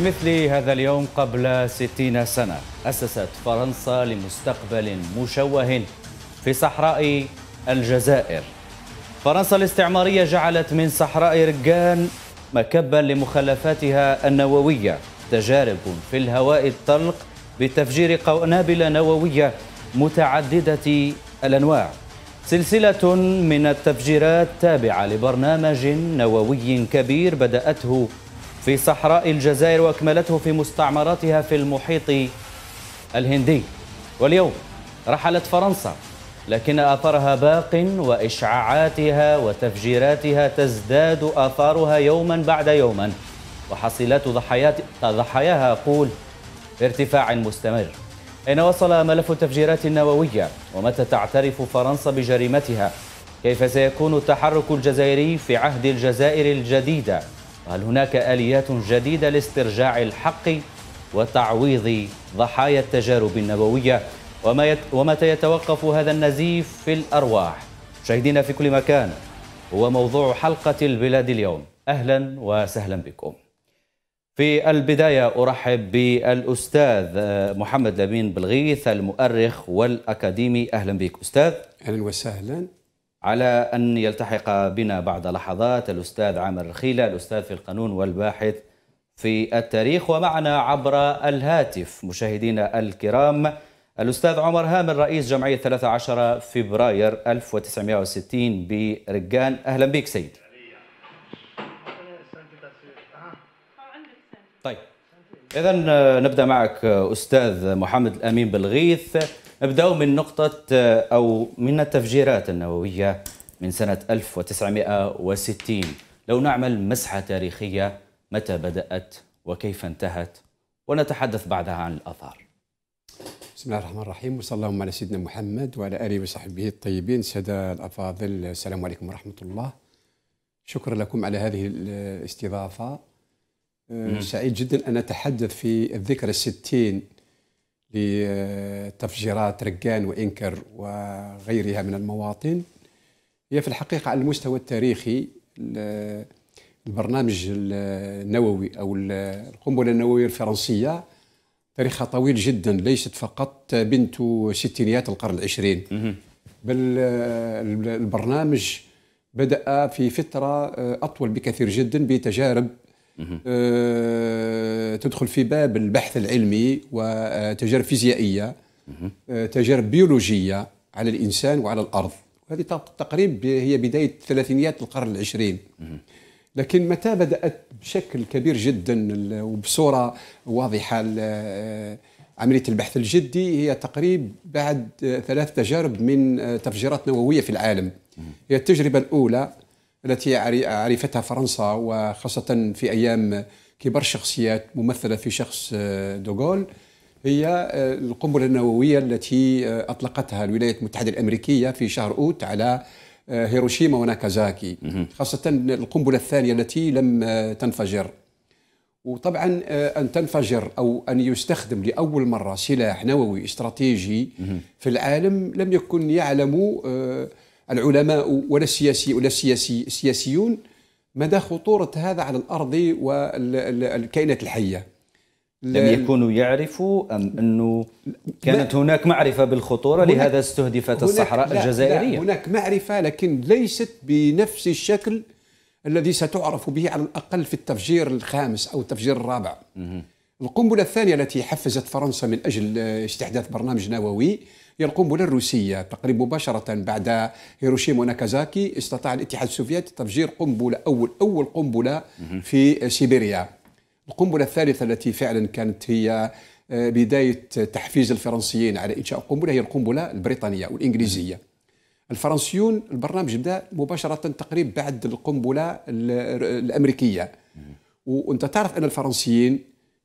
في مثل هذا اليوم قبل ستين سنة أسست فرنسا لمستقبل مشوه في صحراء الجزائر فرنسا الاستعمارية جعلت من صحراء رجان مكبا لمخلفاتها النووية تجارب في الهواء الطلق بتفجير قنابل نووية متعددة الأنواع سلسلة من التفجيرات تابعة لبرنامج نووي كبير بدأته في صحراء الجزائر واكملته في مستعمراتها في المحيط الهندي واليوم رحلت فرنسا لكن اثرها باق واشعاعاتها وتفجيراتها تزداد اثارها يوما بعد يوما وحصيلات ضحيات ضحاياها اقول ارتفاع مستمر اين وصل ملف التفجيرات النوويه ومتى تعترف فرنسا بجريمتها كيف سيكون التحرك الجزائري في عهد الجزائر الجديده هل هناك آليات جديدة لاسترجاع الحق وتعويض ضحايا التجارب النبوية وما يت... ومتى يتوقف هذا النزيف في الأرواح مشاهدينا في كل مكان هو موضوع حلقة البلاد اليوم أهلا وسهلا بكم في البداية أرحب بالأستاذ آه، محمد لمين بلغيث المؤرخ والأكاديمي أهلا بك أستاذ أهلا وسهلا على أن يلتحق بنا بعد لحظات الأستاذ عامر الخيلة الأستاذ في القانون والباحث في التاريخ ومعنا عبر الهاتف مشاهدينا الكرام الأستاذ عمر هامر رئيس جمعية 13 فبراير 1960 برجان أهلا بك سيد طيب إذا نبدأ معك أستاذ محمد الأمين بالغيث نبداو من نقطة آه، أو من التفجيرات النووية من سنة 1960 لو نعمل مسحة تاريخية متى بدأت وكيف انتهت ونتحدث بعدها عن الآثار بسم الله الرحمن الرحيم وصلى الله على سيدنا محمد وعلى آله وصحبه الطيبين السادة الأفاضل السلام عليكم ورحمة الله شكرا لكم على هذه الاستضافة آه، سعيد جدا أن أتحدث في الذكرى الستين لتفجيرات ركان وإنكر وغيرها من المواطن هي في الحقيقة على المستوى التاريخي البرنامج النووي أو القنبلة النووية الفرنسية تاريخها طويل جدا ليست فقط بنت ستينيات القرن العشرين بل البرنامج بدأ في فترة أطول بكثير جدا بتجارب أه، تدخل في باب البحث العلمي وتجارب فيزيائيه أه، تجارب بيولوجيه على الانسان وعلى الارض هذه تقريبا هي بدايه ثلاثينيات القرن العشرين لكن متى بدات بشكل كبير جدا وبصوره واضحه أه، عمليه البحث الجدي هي تقريبا بعد ثلاث تجارب من تفجيرات نوويه في العالم هي التجربه الاولى التي عرفتها فرنسا وخاصة في أيام كبار الشخصيات ممثلة في شخص آه، دوغول هي آه، القنبلة النووية التي آه، أطلقتها الولايات المتحدة الأمريكية في شهر أوت على هيروشيما وناكازاكي خاصة القنبلة الثانية التي لم تنفجر وطبعا أن تنفجر أو أن يستخدم لأول مرة سلاح نووي استراتيجي في العالم لم يكن يعلم العلماء ولا السياسي ولا السياسي السياسيون مدى خطورة هذا على الأرض والكائنات الحية لم يكونوا يعرفوا أم أنه كانت هناك معرفة بالخطورة هناك لهذا استهدفت الصحراء لا الجزائرية لا هناك معرفة لكن ليست بنفس الشكل الذي ستعرف به على الأقل في التفجير الخامس أو التفجير الرابع القنبلة الثانية التي حفزت فرنسا من أجل استحداث برنامج نووي القنبله الروسيه تقريبا مباشره بعد هيروشيما وناكازاكي استطاع الاتحاد السوفيتي تفجير قنبله اول اول قنبله في سيبيريا القنبله الثالثه التي فعلا كانت هي آه، بدايه تحفيز الفرنسيين على انشاء قنبله هي القنبله البريطانيه والانجليزيه الفرنسيون البرنامج بدا مباشره تقريبا بعد القنبله الامريكيه وانت تعرف ان الفرنسيين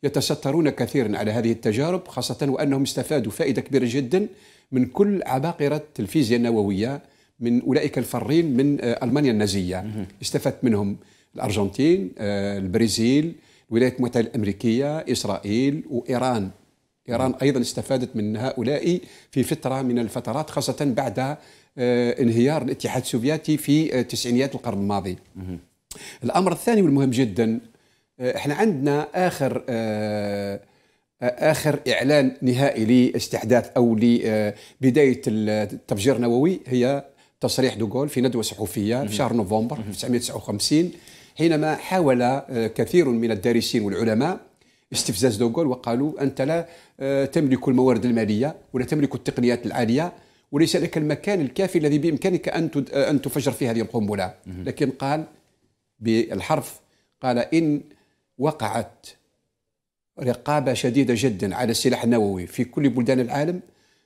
يتسترون كثيرا على هذه التجارب خاصه وانهم استفادوا فائده كبيره جدا من كل عباقرة الفيزياء النووية من أولئك الفارين من آه، ألمانيا النازية استفدت منهم الأرجنتين آه، البرازيل الولايات المتحدة الأمريكية إسرائيل وإيران إيران أيضا استفادت من هؤلاء في فترة من الفترات خاصة بعد آه، انهيار الاتحاد السوفيتي في تسعينيات القرن الماضي الأمر الثاني والمهم جدا احنا عندنا آخر آه اخر اعلان نهائي لاستحداث او لبدايه آه، التفجير النووي هي تصريح دوغول في ندوه صحفيه في شهر نوفمبر 1959 حينما حاول آه، كثير من الدارسين والعلماء استفزاز دوغول وقالوا انت لا آه، تملك الموارد الماليه ولا تملك التقنيات العاليه وليس لك المكان الكافي الذي بامكانك ان ان تفجر فيه هذه القنبله لكن قال بالحرف قال ان وقعت رقابة شديدة جدا على السلاح النووي في كل بلدان العالم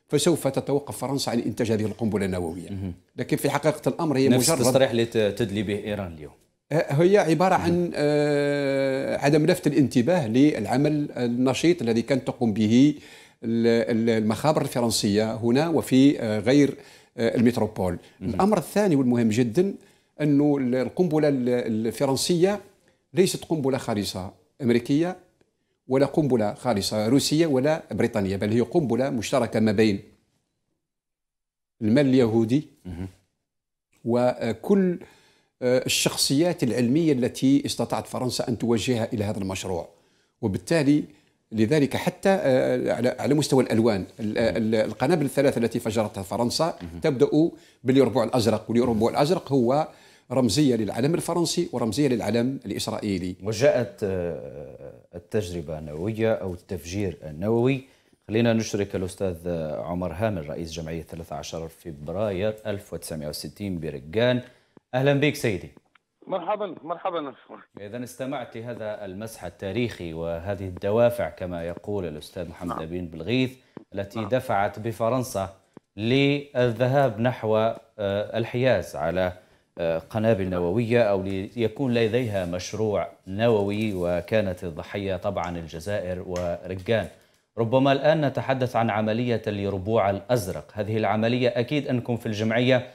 فسوف تتوقف فرنسا عن إنتاج هذه القنبلة النووية لكن في حقيقة الأمر هي نفس مجرد التصريح اللي تدلي به إيران اليوم آه، هي عبارة عن آه، عدم لفت الانتباه للعمل النشيط الذي كانت تقوم به المخابر الفرنسية هنا وفي آه، غير الميتروبول الأمر الثاني والمهم جدا أن القنبلة الفرنسية ليست قنبلة خالصة أمريكية ولا قنبلة خالصة روسية ولا بريطانية بل هي قنبلة مشتركة ما بين المال اليهودي وكل آه، الشخصيات العلمية التي استطاعت فرنسا أن توجهها إلى هذا المشروع وبالتالي لذلك حتى آه، على مستوى الالوان آه، القنابل الثلاثه التي فجرتها فرنسا تبدا باليربوع الازرق واليربوع الازرق هو رمزيه للعلم الفرنسي ورمزيه للعلم الاسرائيلي. وجاءت آه، التجربه النوويه او التفجير النووي خلينا نشرك الأستاذ آه، عمر هامل رئيس جمعية 13 فبراير 1960 برجان أهلا بك سيدي مرحبا مرحبا إذا استمعت لهذا المسح التاريخي وهذه الدوافع كما يقول الأستاذ محمد نعم. بلغيث التي نعم. دفعت بفرنسا للذهاب نحو آه، الحياز على قنابل نووية أو ليكون لديها مشروع نووي وكانت الضحية طبعا الجزائر ورجان ربما الآن نتحدث عن عملية الربوع الأزرق هذه العملية أكيد أنكم في الجمعية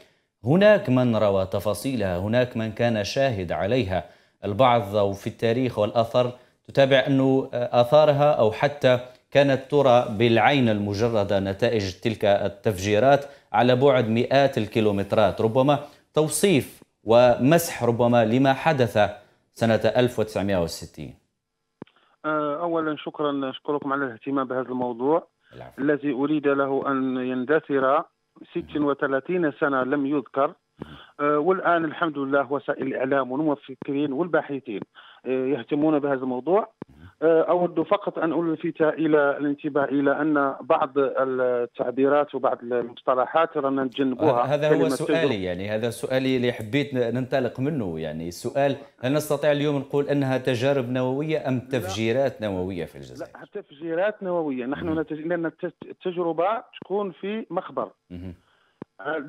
هناك من روى تفاصيلها هناك من كان شاهد عليها البعض أو في التاريخ والأثر تتابع أنه آثارها أو حتى كانت ترى بالعين المجردة نتائج تلك التفجيرات على بعد مئات الكيلومترات ربما توصيف ومسح ربما لما حدث سنة 1960 آه، أولا شكرا أشكركم على الاهتمام بهذا الموضوع العفو. الذي أريد له أن يندثر 36 سنة لم يذكر آه، والآن الحمد لله وسائل الإعلام والمفكرين والباحثين آه، يهتمون بهذا الموضوع آه، اود فقط ان الفت الى الانتباه الى ان بعض التعبيرات وبعض المصطلحات رانا نتجنبوها آه، هذا هو سؤالي تجرب. يعني هذا سؤالي اللي حبيت ننطلق منه يعني السؤال هل نستطيع اليوم نقول انها تجارب نوويه ام تفجيرات نوويه في الجزائر؟ لا تفجيرات نوويه نحن نتج... لان التجربه تكون في مخبر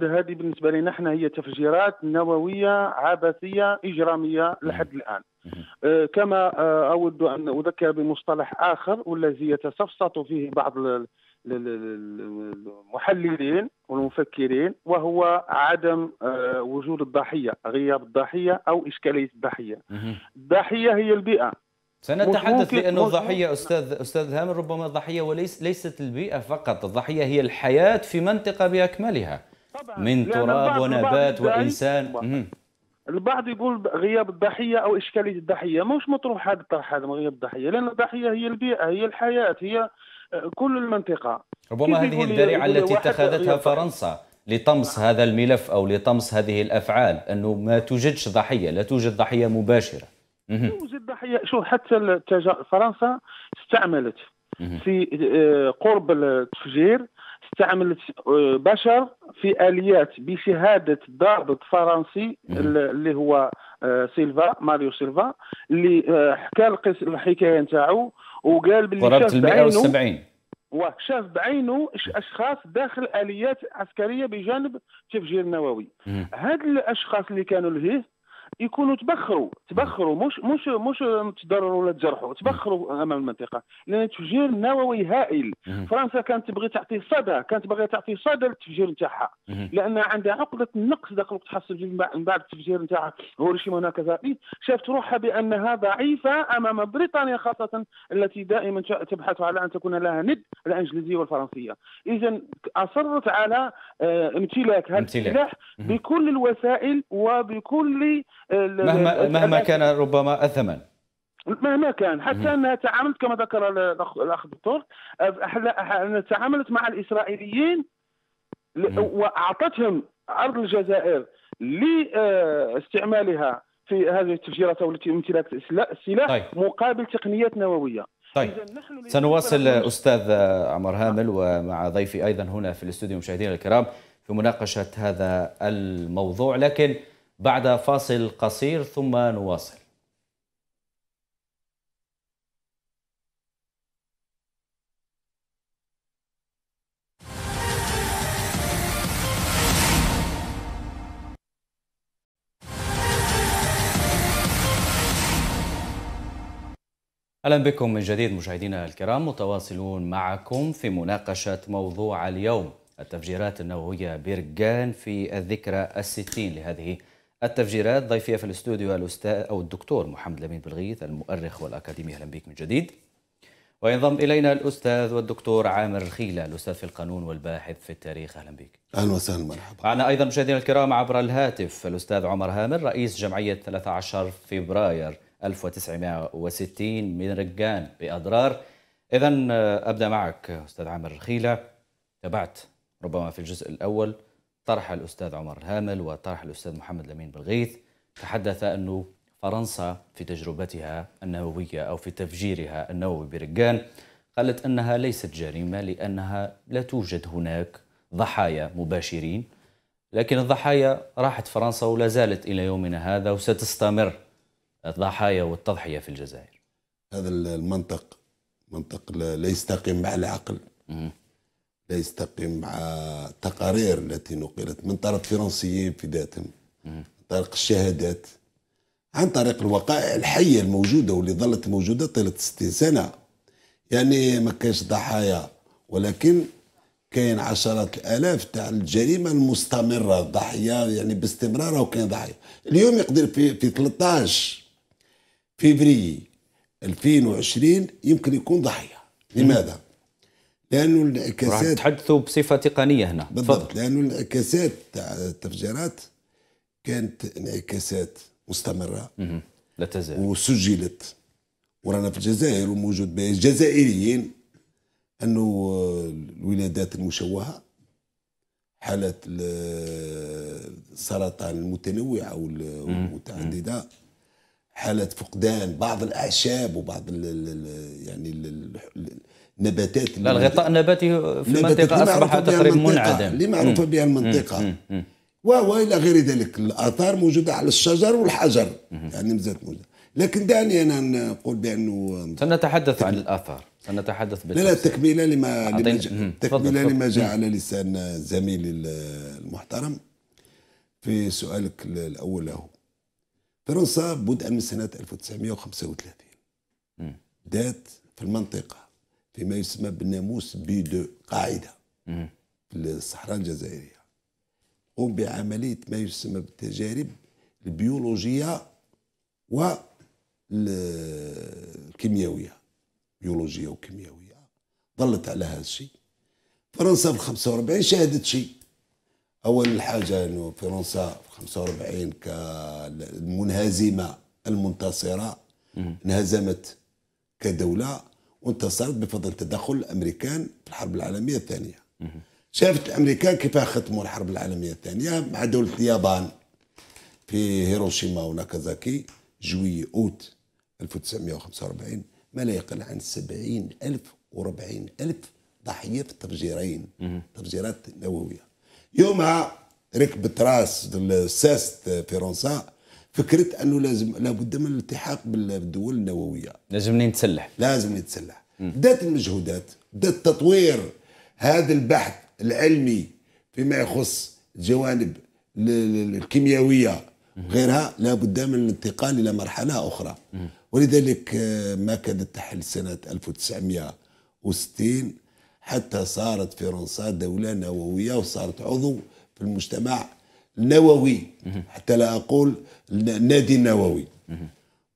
هذه بالنسبه لنا احنا هي تفجيرات نوويه عبثيه اجراميه لحد الان آه، كما آه، اود ان اذكر بمصطلح اخر والذي يتسفسط فيه بعض المحللين والمفكرين وهو عدم آه، وجود الضحيه غياب الضحيه او اشكاليه الضحيه الضحيه هي البيئه سنتحدث لانه الضحيه استاذ استاذ هامر ربما الضحيه وليس ليست البيئه فقط الضحيه هي الحياه في منطقه باكملها من تراب ونبات وانسان البعض يقول غياب الضحيه او اشكاليه الضحيه مش مطروح هذا الطرح هذا غياب الضحيه لان الضحيه هي البيئه هي الحياه هي كل المنطقه ربما هذه الذريعه التي اتخذتها فرنسا لطمس نعم. هذا الملف او لطمس هذه الافعال انه ما توجدش ضحيه لا توجد ضحيه مباشره توجد ضحيه شوف حتى فرنسا استعملت في آه، قرب التفجير استعملت بشر في اليات بشهاده ضابط فرنسي اللي هو آه، سيلفا ماريو سيلفا اللي آه، حكى الحكايه نتاعو وقال باللي قرابه ال 170 وشاف بعينه اشخاص داخل اليات عسكريه بجانب تفجير نووي هاد الاشخاص اللي كانوا لهيه يكونوا تبخروا تبخروا مش مش مش تضرروا ولا تجرحوا تبخروا امام المنطقه لان التفجير النووي هائل فرنسا كانت تبغي تعطي صدى كانت باغيه تعطي صدى للتفجير نتاعها لان عندها عقده النقص ذاك الوقت حصل من بعد التفجير نتاع هيروشيما هناك شافت روحها بانها ضعيفه امام بريطانيا خاصه التي دائما تبحث على ان تكون لها ند الانجليزيه والفرنسيه اذا اصرت على آه، امتلاك هذا السلاح بكل الوسائل وبكل مهما, مهما كان ربما الثمن مهما كان حتى انها تعاملت كما ذكر الاخ الدكتور تعاملت مع الاسرائيليين واعطتهم ارض الجزائر لاستعمالها في هذه التفجيرات او امتلاك السلاح طيب. مقابل تقنيات نوويه طيب سنواصل استاذ عمر هامل ومع ضيفي ايضا هنا في الاستوديو مشاهدينا الكرام في مناقشه هذا الموضوع لكن بعد فاصل قصير ثم نواصل اهلا بكم من جديد مشاهدينا الكرام متواصلون معكم في مناقشه موضوع اليوم التفجيرات النوويه بيرجان في الذكرى الستين لهذه التفجيرات ضيفي في الاستوديو الاستاذ او الدكتور محمد لمين بلغيث المؤرخ والاكاديمي اهلا بك من جديد وينضم الينا الاستاذ والدكتور عامر الخيله الاستاذ في القانون والباحث في التاريخ اهلا بك اهلا وسهلا مرحبا معنا ايضا مشاهدينا الكرام عبر الهاتف الاستاذ عمر هامر رئيس جمعيه 13 فبراير 1960 من رجان باضرار اذا آه، ابدا معك استاذ عامر الخيله تابعت ربما في الجزء الاول طرح الأستاذ عمر الهامل وطرح الأستاذ محمد الأمين بالغيث تحدث أنه فرنسا في تجربتها النووية أو في تفجيرها النووي برجان قالت أنها ليست جريمة لأنها لا توجد هناك ضحايا مباشرين لكن الضحايا راحت فرنسا ولا زالت إلى يومنا هذا وستستمر الضحايا والتضحية في الجزائر هذا المنطق منطق لا يستقيم مع العقل لا يستقيم مع التقارير التي نقلت من طرف فرنسيين في ذاتهم عن طريق الشهادات عن طريق الوقائع الحيه الموجوده واللي ظلت موجوده طيله 60 سنه يعني ما كانش ضحايا ولكن كاين عشرات الالاف تاع الجريمه المستمره ضحيه يعني باستمرار وكاين ضحيه اليوم يقدر في في 13 فيفري 2020 يمكن يكون ضحيه لماذا لانه الانعكاسات راح تحدثوا بصفه تقنيه هنا بالضبط لانه الانعكاسات تاع التفجيرات كانت انعكاسات مستمره لا تزال وسجلت ورانا في الجزائر وموجود بها الجزائريين انه الولادات المشوهه حالات السرطان المتنوعه والمتعدده حالات فقدان بعض الاعشاب وبعض الـ يعني الـ نباتات لا الغطاء النباتي في المنطقه اصبح تقريبا منعدم اللي معروفه بها المنطقه و والى غير ذلك الاثار موجوده على الشجر والحجر مم. يعني مازالت موجوده لكن دعني انا نقول بانه سنتحدث تكمل. عن الاثار سنتحدث بالتفصيل لا لا تكمله لما تكمله لما جاء على لسان زميلي المحترم في سؤالك الاول له فرنسا بدءا من سنه 1935 بدات في المنطقه فيما يسمى بالناموس بي دو قاعده في الصحراء الجزائريه قوم بعمليه ما يسمى بالتجارب البيولوجيه والكيميائيه بيولوجيه وكيميائيه ظلت على هذا الشيء فرنسا في 45 شهدت شيء اول حاجه انه فرنسا في 45 كالمنهزمه المنتصره انهزمت كدوله وانتصرت بفضل تدخل الامريكان في الحرب العالميه الثانيه شافت الامريكان كيف ختموا الحرب العالميه الثانيه مع دوله اليابان في هيروشيما وناكازاكي جوي اوت 1945 ما لا يقل عن 70 ألف و40 ألف ضحية في التفجيرين تفجيرات نووية يومها ركبت راس الساست فرنسا فكره انه لازم لابد من الالتحاق بالدول النوويه لازم نتسلح لازم نتسلح بدات المجهودات بدا تطوير هذا البحث العلمي فيما يخص الجوانب الكيميائيه وغيرها لابد من الانتقال الى مرحله اخرى ولذلك آه، ما كادت تحل سنه 1960 حتى صارت فرنسا دوله نوويه وصارت عضو في المجتمع نووي حتى لا اقول نادي نووي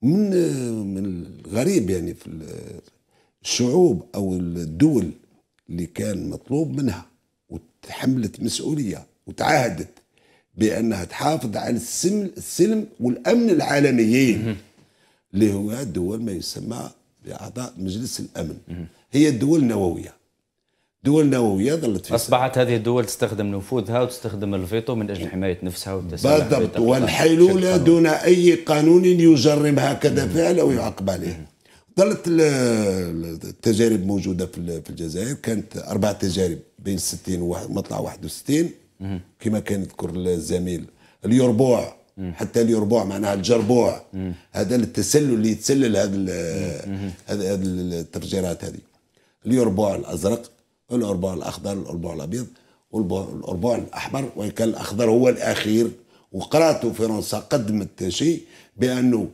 من من الغريب يعني في الشعوب او الدول اللي كان مطلوب منها وتحملت مسؤوليه وتعاهدت بانها تحافظ على السلم السلم والامن العالميين اللي هو دول ما يسمى باعضاء مجلس الامن هي الدول النوويه دول نوويه ظلت في اصبحت سنة. هذه الدول تستخدم نفوذها وتستخدم الفيتو من اجل حمايه نفسها والتسلح بالضبط والحيلوله دون اي قانون يجرم هكذا فعل او يعاقب عليه ظلت التجارب موجوده في الجزائر كانت اربع تجارب بين 60 ومطلع 61 كما كان يذكر الزميل اليربوع حتى اليربوع معناها الجربوع هذا التسلل اللي يتسلل هذا هذا التفجيرات هذه اليربوع الازرق الأربع الأخضر الأربع الأبيض والأربع الأحمر وإن كان الأخضر هو الأخير وقرأت فرنسا قدمت شيء بأنه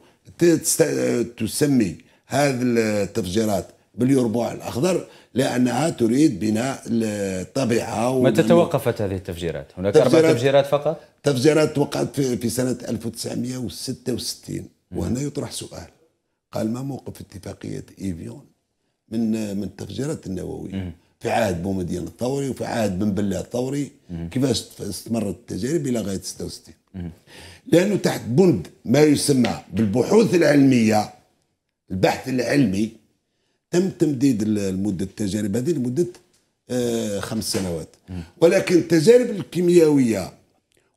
تسمي هذه التفجيرات باليربوع الأخضر لأنها تريد بناء الطبيعة متى توقفت هذه التفجيرات؟ هناك أربع تفجيرات فقط؟ تفجيرات وقعت في, في سنة 1966 وهنا يطرح سؤال قال ما موقف اتفاقية إيفيون من من التفجيرات النووية؟ في عهد بومدين الثوري وفي عهد بن بلاه الثوري كيفاش استمرت التجارب الى غايه 66 لانه تحت بند ما يسمى بالبحوث العلميه البحث العلمي تم تمديد المدة التجارب هذه لمده آه، خمس سنوات ولكن التجارب الكيميائيه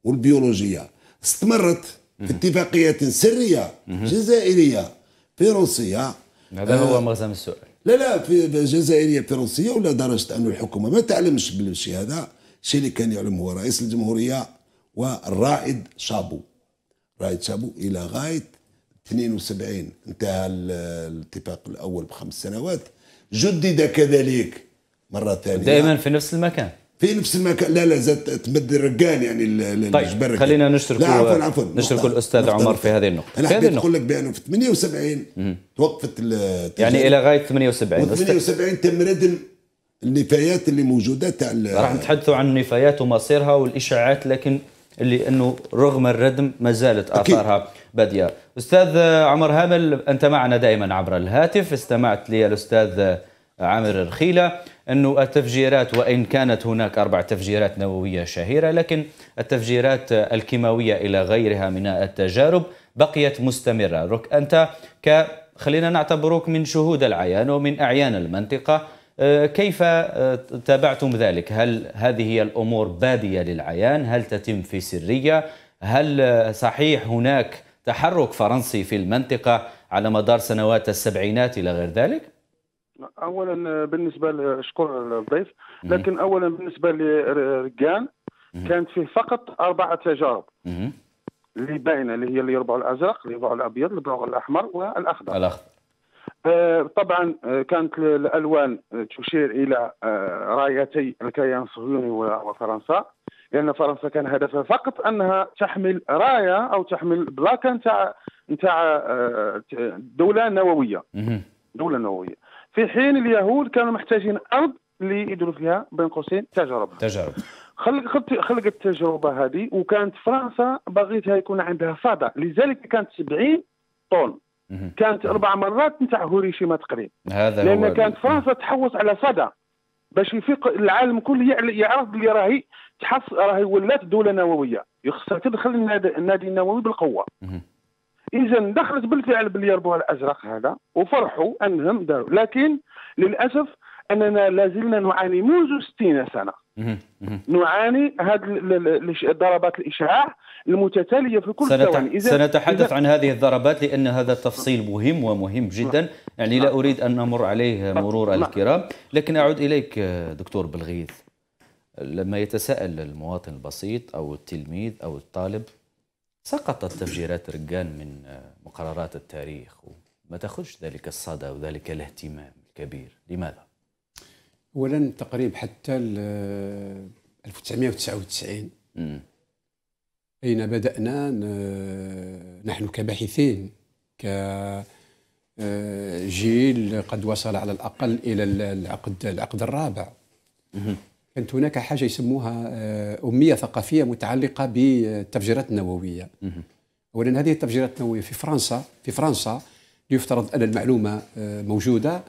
والبيولوجيه استمرت في اتفاقيات سريه جزائريه فرنسيه هذا آه هو مغزى من السؤال لا لا في جزائريه فرنسيه ولا درجه انه الحكومه ما تعلمش بالشيء هذا الشيء اللي كان يعلم هو رئيس الجمهوريه والرائد شابو رائد شابو الى غايه 72 انتهى الاتفاق الاول بخمس سنوات جدد كذلك مره ثانيه دائما في نفس المكان في نفس المكان لا لا زاد تمد الرجال يعني طيب، الجبر طيب خلينا نشرك لا عفوا عفوا نشرك الاستاذ عمر في هذه النقطه انا حبيت نقول لك بانه في 78 توقفت يعني الى غايه 78 78 تم ردم النفايات اللي موجوده تاع راح نتحدثوا عن النفايات ومصيرها والاشاعات لكن اللي انه رغم الردم ما زالت اثارها باديه استاذ عمر هامل انت معنا دائما عبر الهاتف استمعت لي الاستاذ عامر الرخيله أنه التفجيرات وإن كانت هناك أربع تفجيرات نووية شهيرة لكن التفجيرات الكيماوية إلى غيرها من التجارب بقيت مستمرة رك أنت ك خلينا نعتبرك من شهود العيان ومن أعيان المنطقة آه، كيف آه، تابعتم ذلك؟ هل هذه هي الأمور بادية للعيان؟ هل تتم في سرية؟ هل صحيح هناك تحرك فرنسي في المنطقة على مدار سنوات السبعينات إلى غير ذلك؟ اولا بالنسبه لشكر الضيف لكن اولا بالنسبه لرجان كانت فيه فقط اربعه تجارب اللي باينه اللي هي الربع الازرق الربع الابيض الربع الاحمر والاخضر الاخضر آه، طبعا آه، كانت الالوان تشير الى آه، رايتي الكيان الصهيوني وفرنسا لان فرنسا كان هدفها فقط انها تحمل رايه او تحمل بلاكه نتاع نتاع دوله نوويه دوله نوويه في حين اليهود كانوا محتاجين ارض اللي يديروا فيها بين قوسين تجارب تجارب خلقت خلقت التجربه هذه وكانت فرنسا بغيتها يكون عندها صدى لذلك كانت 70 طن كانت اربع مرات نتاع هوريشيما تقريبا هذا لان هو كانت فرنسا تحوص على صدى باش يفيق العالم كله يعرف اللي راهي تحص راهي ولات دوله نوويه يخصها تدخل النادي النووي بالقوه اذا دخلت بالفعل باليربوع الازرق هذا وفرحوا انهم داروا لكن للاسف اننا لازلنا نعاني منذ 60 سنه نعاني هذه ضربات الاشعاع المتتاليه في كل سنت... ثواني إذا... سنتحدث عن هذه الضربات لان هذا تفصيل مهم ومهم جدا يعني لا نعم. اريد ان نمر عليه مرور نعم. الكرام لكن اعود اليك دكتور بلغيث لما يتساءل المواطن البسيط او التلميذ او الطالب سقطت تفجيرات رجان من آه، مقررات التاريخ وما تاخذش ذلك الصدى وذلك الاهتمام الكبير لماذا؟ اولا تقريب حتى 1999 آه، م. أين بدأنا آه، نحن كباحثين ك جيل قد وصل على الأقل إلى العقد العقد الرابع كانت هناك حاجه يسموها آه، اميه ثقافيه متعلقه بالتفجيرات النوويه اولا هذه التفجيرات النوويه في فرنسا في فرنسا يفترض ان المعلومه آه، موجوده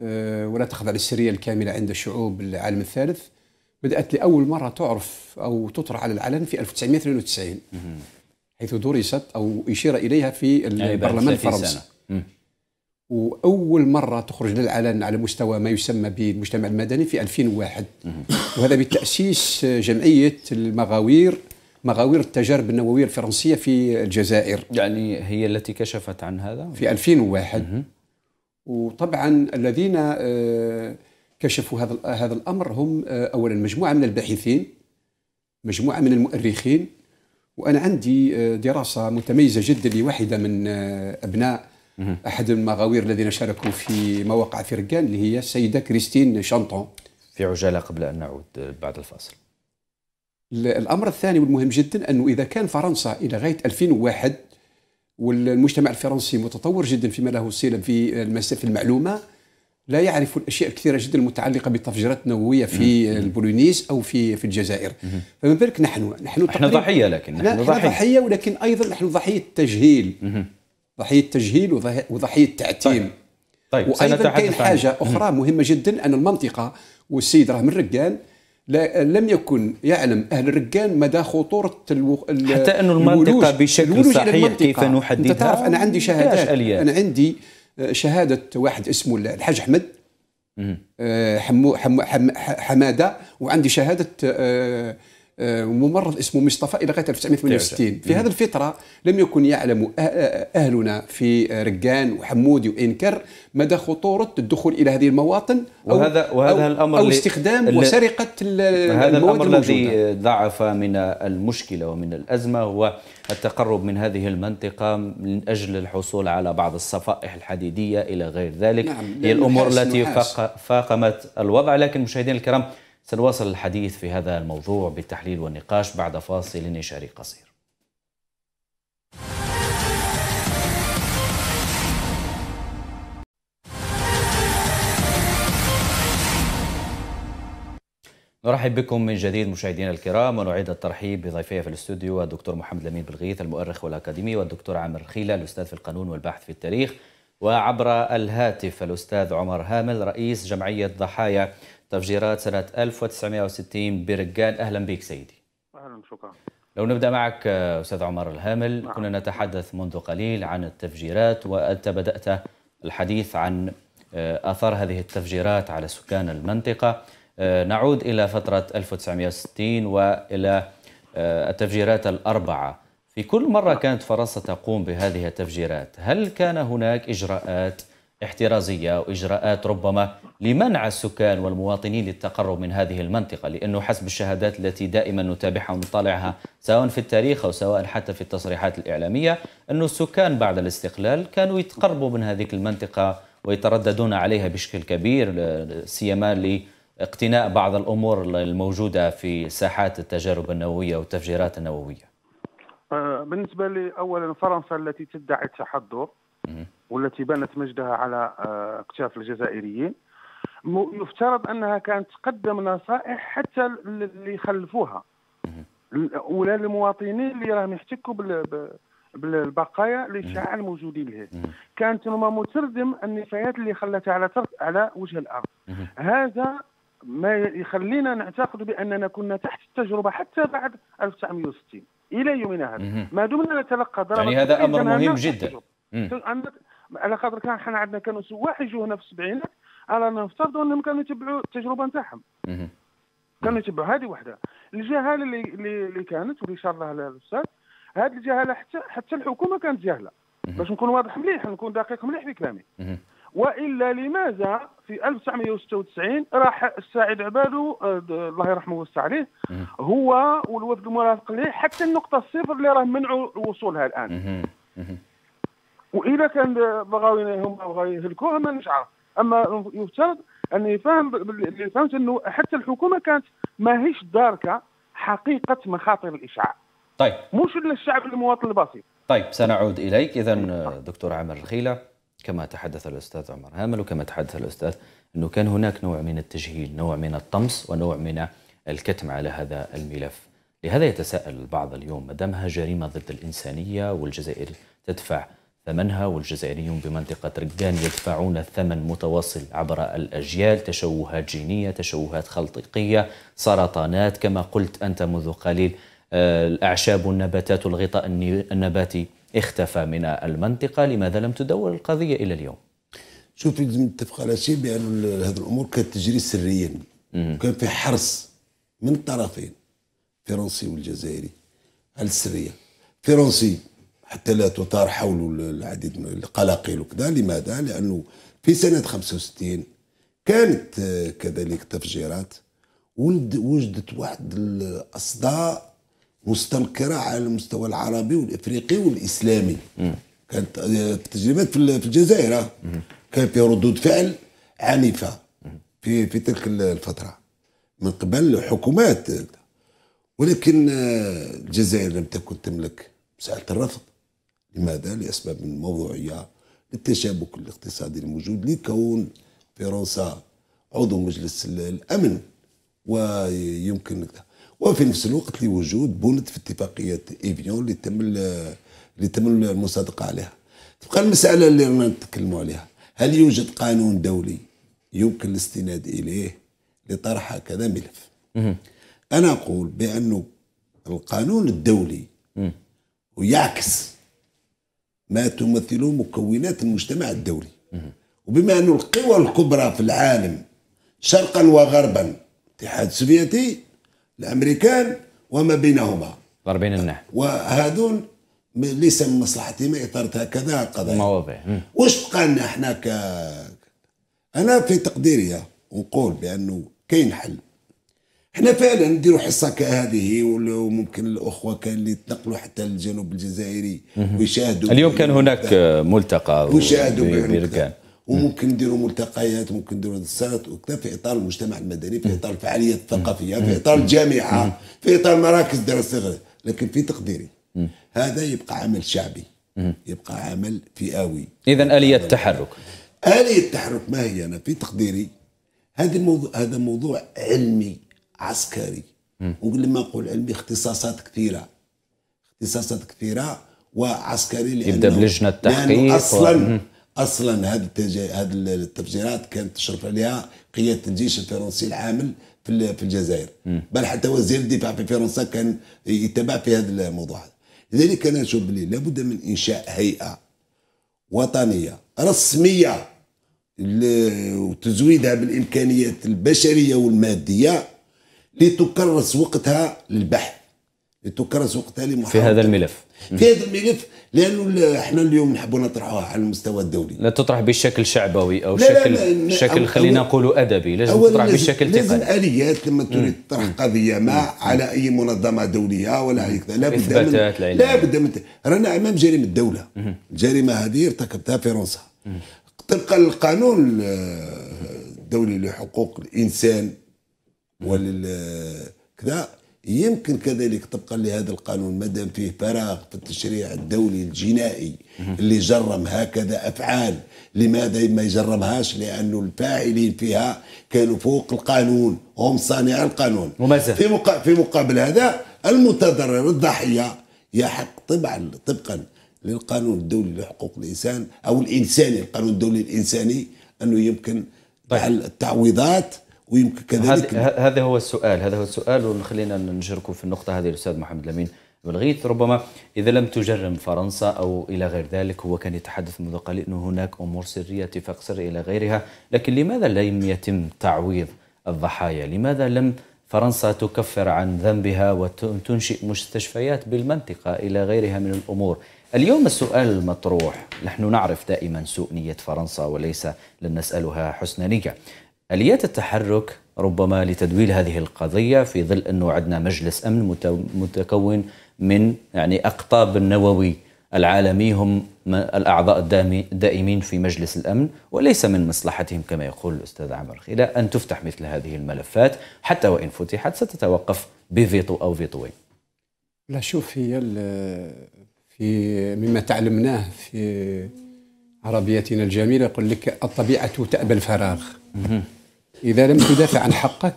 آه، ولا تخضع للسريه الكامله عند الشعوب العالم الثالث بدات لاول مره تعرف او تطرح على العلن في 1992 حيث درست او اشير اليها في يعني البرلمان الفرنسي واول مره تخرج للعلن على مستوى ما يسمى بالمجتمع المدني في 2001 وهذا بتاسيس جمعيه المغاوير مغاوير التجارب النوويه الفرنسيه في الجزائر يعني هي التي كشفت عن هذا في 2001 وطبعا الذين آه، كشفوا هذا هذا الامر هم آه، اولا مجموعه من الباحثين مجموعه من المؤرخين وانا عندي آه، دراسه متميزه جدا لواحده من ابناء احد المغاوير الذين شاركوا في مواقع فرقان اللي هي السيده كريستين شانطون في عجاله قبل ان نعود بعد الفاصل الامر الثاني والمهم جدا انه اذا كان فرنسا الى غايه 2001 والمجتمع الفرنسي متطور جدا فيما له صله في في المعلومه لا يعرف الاشياء الكثيره جدا المتعلقه بالتفجيرات النوويه في البولونيز او في في الجزائر فما بالك نحن نحن ضحيه لكن نحن ضحيه ضحيه ولكن ايضا نحن ضحيه تجهيل ضحيه تجهيل وضحيه تعتيم طيب. طيب وايضا كاين حاجه اخرى مهمه جدا ان المنطقه والسيد راه من ركان لم يكن يعلم اهل الركان مدى خطوره الو... حتى ان المنطقه بشكل صحيح كيف نحددها انت تعرف انا عندي شهادات انا عندي آه، شهاده واحد اسمه الحاج احمد آه، حمو حم حم حماده وعندي شهاده آه، آه، وممرض اسمه مصطفى الى غايه 1968 في هذه الفتره لم يكن يعلم أه- أه- اهلنا في رجان وحمودي وانكر مدى خطوره الدخول الى هذه المواطن أو وهذا وهذا أو الامر او استخدام وسرقه هذا الامر الذي ضعف من المشكله ومن الازمه هو التقرب من هذه المنطقه من اجل الحصول على بعض الصفائح الحديديه الى غير ذلك نعم هي الامور التي فاقمت الوضع لكن مشاهدينا الكرام سنواصل الحديث في هذا الموضوع بالتحليل والنقاش بعد فاصل إشاري قصير نرحب بكم من جديد مشاهدينا الكرام ونعيد الترحيب بضيفي في الاستوديو الدكتور محمد لمين بلغيث المؤرخ والاكاديمي والدكتور عامر خيله الاستاذ في القانون والباحث في التاريخ وعبر الهاتف الاستاذ عمر هامل رئيس جمعيه ضحايا تفجيرات سنة 1960 برقان أهلا بك سيدي أهلا شكرا لو نبدأ معك أستاذ عمر الهامل نعم. كنا نتحدث منذ قليل عن التفجيرات وأنت بدأت الحديث عن آه، آثار هذه التفجيرات على سكان المنطقة آه، نعود إلى فترة 1960 وإلى آه، التفجيرات الأربعة في كل مرة نعم. كانت فرنسا تقوم بهذه التفجيرات هل كان هناك إجراءات احترازية وإجراءات ربما لمنع السكان والمواطنين للتقرب من هذه المنطقة لأنه حسب الشهادات التي دائما نتابعها ونطالعها سواء في التاريخ أو سواء حتى في التصريحات الإعلامية أن السكان بعد الاستقلال كانوا يتقربوا من هذه المنطقة ويترددون عليها بشكل كبير سيما لاقتناء بعض الأمور الموجودة في ساحات التجارب النووية والتفجيرات النووية آه، بالنسبة لأولا فرنسا التي تدعي التحضر والتي بنت مجدها على آه، اكتاف الجزائريين يفترض انها كانت تقدم نصائح حتى اللي خلفوها ولا المواطنين اللي راهم يحتكوا بالبقايا الاشعاع الموجودين له كانت ربما متردم النفايات اللي خلتها على على وجه الارض هذا ما يخلينا نعتقد باننا كنا تحت التجربه حتى بعد 1960 الى يومنا هذا ما دمنا نتلقى يعني هذا امر مهم جدا التجربة. عندك على خاطر كان حنا عندنا كانوا سواح يجوا هنا في السبعينات انا نفترضوا انهم كانوا يتبعوا التجربه نتاعهم كانوا يتبعوا هذه وحده الجهاله اللي اللي كانت واللي شار لها الاستاذ هذه الجهاله حتى حتى الحكومه كانت جاهله باش نكون واضح مليح نكون دقيق مليح في كلامي والا لماذا في 1996 راح السعيد عبادو آه، الله يرحمه ويوسع عليه هو والوفد المرافق ليه حتى النقطه الصفر اللي راه منعوا وصولها الان واذا كان بغاو هما بغاو يهلكوها ما نعرف اما يفترض اني فاهم اللي فهمت انه حتى الحكومه كانت ماهيش داركه حقيقه مخاطر الاشعاع طيب مش للشعب المواطن البسيط طيب سنعود اليك اذا دكتور عامر الخيله كما تحدث الاستاذ عمر هامل وكما تحدث الاستاذ انه كان هناك نوع من التجهيل نوع من الطمس ونوع من الكتم على هذا الملف لهذا يتساءل البعض اليوم ما دامها جريمه ضد الانسانيه والجزائر تدفع ثمنها والجزائريون بمنطقة ركان يدفعون الثمن متواصل عبر الأجيال تشوهات جينية تشوهات خلطقية سرطانات كما قلت أنت منذ قليل آه، الأعشاب والنباتات والغطاء النباتي اختفى من المنطقة لماذا لم تدور القضية إلى اليوم؟ شوف لازم نتفق على شيء بأن هذه الأمور كانت تجري سريا وكان في حرص من الطرفين فرنسي والجزائري على السرية فرنسي حتى لا تثار حوله العديد من القلاقيل وكذا لماذا؟ لأنه في سنة 65 كانت آه، كذلك تفجيرات وجدت واحد الأصداء مستنكرة على المستوى العربي والإفريقي والإسلامي كانت آه، تجربات في الجزائر كان فيها ردود فعل عنيفة في في تلك الفترة من قبل الحكومات ولكن آه، الجزائر لم تكن تملك مساحة الرفض لماذا؟ لأسباب موضوعية للتشابك الاقتصادي الموجود لكون فرنسا عضو مجلس الأمن ويمكن وفي نفس الوقت لوجود بند في اتفاقية إيفيون اللي تم اللي تم المصادقة عليها تبقى المسألة اللي رانا نتكلموا عليها هل يوجد قانون دولي يمكن الاستناد إليه لطرح هكذا ملف أنا أقول بأنه القانون الدولي ويعكس ما تمثله مكونات المجتمع الدولي وبما أن القوى الكبرى في العالم شرقا وغربا الاتحاد السوفيتي الأمريكان وما بينهما ضربين النحو وهذون ليس من مصلحتهم إثارة هكذا قضايا مواضيع واش بقى لنا احنا ك أنا في تقديري نقول بأنه كاين حل احنا فعلا نديروا حصه كهذه وممكن الاخوه كان اللي يتنقلوا حتى للجنوب الجزائري ويشاهدوا اليوم كان هناك ملتقى ويشاهدوا بيركان وممكن نديروا ملتقيات ممكن نديروا دسات وكذا في اطار المجتمع المدني في اطار الفعاليات الثقافيه في اطار الجامعه في اطار مراكز دراسه لكن في تقديري هذا يبقى عمل شعبي يبقى عمل فئوي اذا اليه التحرك اليه التحرك ما هي انا في تقديري هذا الموضوع هذا موضوع علمي عسكري ولما نقول علمي اختصاصات كثيره اختصاصات كثيره وعسكري لأنه يبدا بلجنه التحقيق اصلا و... اصلا هذه التج... هذه التفجيرات كانت تشرف عليها قياده الجيش الفرنسي العامل في في الجزائر بل حتى وزير الدفاع في فرنسا كان يتبع في هذا الموضوع لذلك انا نشوف بلي لابد من انشاء هيئه وطنيه رسميه وتزويدها بالامكانيات البشريه والماديه لتكرس وقتها للبحث لتكرس وقتها لمحاولة في هذا الملف في هذا الملف لانه احنا اليوم نحبوا نطرحوها على المستوى الدولي لا تطرح بشكل شعبوي او لا شكل لا لا شكل خلينا نقول ادبي لازم تطرح بشكل تقني لازم اليات لما تريد تطرح قضيه ما مم. على اي منظمه دوليه ولا اي لا بد من لا بد من رانا امام جريمه الدوله الجريمه هذه ارتكبتها فرنسا طبقا القانون آه، الدولي لحقوق الانسان ولل كذا يمكن كذلك طبقا لهذا القانون ما دام فيه فراغ في التشريع الدولي الجنائي اللي جرم هكذا افعال لماذا ما يجرمهاش لانه الفاعلين فيها كانوا فوق القانون هم صانع القانون ومازال في مقا... في مقابل هذا المتضرر الضحيه يحق طبعا طبقا للقانون الدولي لحقوق الانسان او الانساني القانون الدولي الانساني انه يمكن طيب. التعويضات ويمكن كذلك هذا هو السؤال هذا هو السؤال ونخلينا نشركوا في النقطه هذه الاستاذ محمد لمين بالغيث ربما إذا لم تجرم فرنسا أو إلى غير ذلك هو كان يتحدث منذ قليل انه هناك أمور سرية اتفاق سري إلى غيرها لكن لماذا لم يتم تعويض الضحايا لماذا لم فرنسا تكفر عن ذنبها وتنشئ مستشفيات بالمنطقة إلى غيرها من الأمور اليوم السؤال المطروح نحن نعرف دائما سوء نية فرنسا وليس لن نسألها حسن نية اليات التحرك ربما لتدويل هذه القضيه في ظل انه عندنا مجلس امن متكون من يعني اقطاب النووي العالمي هم الاعضاء الدائمين في مجلس الامن وليس من مصلحتهم كما يقول الاستاذ عمر خيلاء ان تفتح مثل هذه الملفات حتى وان فتحت ستتوقف بفيتو او فيتوين. لا شوف هي في مما تعلمناه في عربيتنا الجميله يقول لك الطبيعه تأبى الفراغ. إذا لم تدافع عن حقك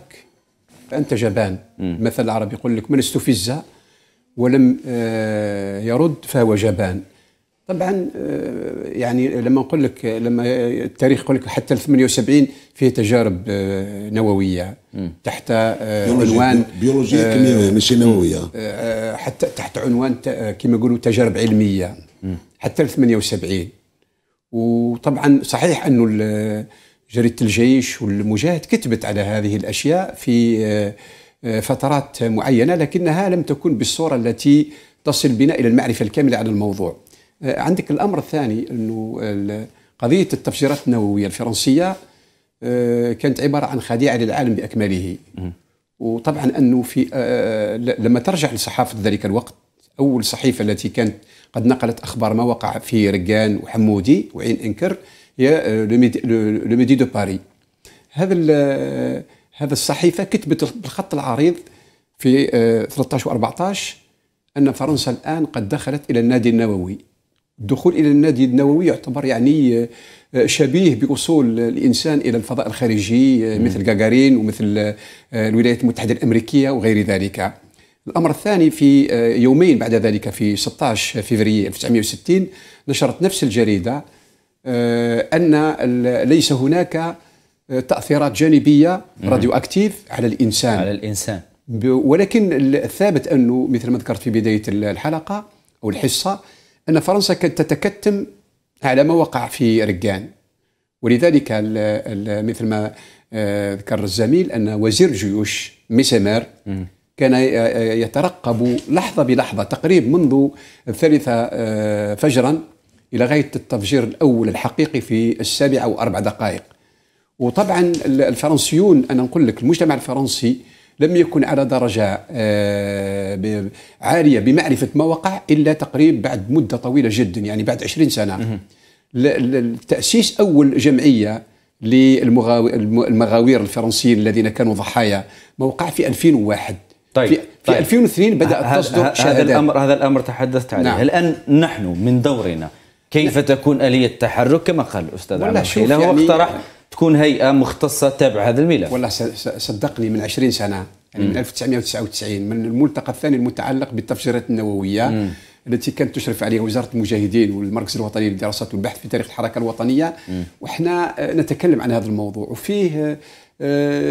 فأنت جبان المثل العربي يقول لك من استفز ولم آه، يرد فهو جبان طبعا آه، يعني لما نقول لك لما التاريخ يقول لك حتى 78 فيه تجارب آه، نوويه تحت عنوان بيولوجيه كيميائيه ماشي نوويه حتى تحت عنوان كما يقولوا تجارب علميه حتى 78 وطبعا صحيح انه جريده الجيش والمجاهد كتبت على هذه الاشياء في آه، آه، فترات معينه لكنها لم تكن بالصوره التي تصل بنا الى المعرفه الكامله عن الموضوع. آه، عندك الامر الثاني انه قضيه التفجيرات النوويه الفرنسيه كانت عباره عن خديعه للعالم باكمله. وطبعا انه في لما ترجع لصحافه ذلك الوقت اول صحيفه التي كانت قد نقلت اخبار ما وقع في رجان وحمودي وعين انكر هي آه، لو ميدي دو باري هذا آه، هذا الصحيفه كتبت بالخط العريض في 13 آه، و14 ان فرنسا الان قد دخلت الى النادي النووي الدخول الى النادي النووي يعتبر يعني شبيه بوصول الانسان الى الفضاء الخارجي مثل جاجارين ومثل الولايات المتحده الامريكيه وغير ذلك. الامر الثاني في يومين بعد ذلك في 16 فبراير 1960 نشرت نفس الجريده آه، ان ليس هناك آه، تاثيرات جانبيه راديو اكتيف على الانسان على الانسان ولكن الثابت انه مثل ما ذكرت في بدايه الحلقه او الحصه ان فرنسا كانت تتكتم على ما وقع في رجان ولذلك مثل ما آه، ذكر الزميل ان وزير جيوش ميسمير كان يترقب لحظه بلحظه تقريبا منذ الثالثه فجرا إلى غاية التفجير الأول الحقيقي في السابعة وأربع دقائق وطبعا الفرنسيون أنا نقول لك المجتمع الفرنسي لم يكن على درجة آه، عالية بمعرفة ما وقع إلا تقريبا بعد مدة طويلة جدا يعني بعد 20 سنة تأسيس أول جمعية للمغاوير الفرنسيين الذين كانوا ضحايا موقع في 2001 طيب في, طيب. في 2002 بدات تصدر هذا الامر هذا الامر تحدثت عليه نعم. الان نحن من دورنا كيف تكون اليه التحرك كما قال الاستاذ عمر شيء هو يعني اقترح تكون هيئه مختصه تابعه هذا الملف والله صدقني من 20 سنه يعني من 1999 من الملتقى الثاني المتعلق بالتفجيرات النوويه م. التي كانت تشرف عليها وزاره المجاهدين والمركز الوطني للدراسات والبحث في تاريخ الحركه الوطنيه م. وحنا نتكلم عن هذا الموضوع وفيه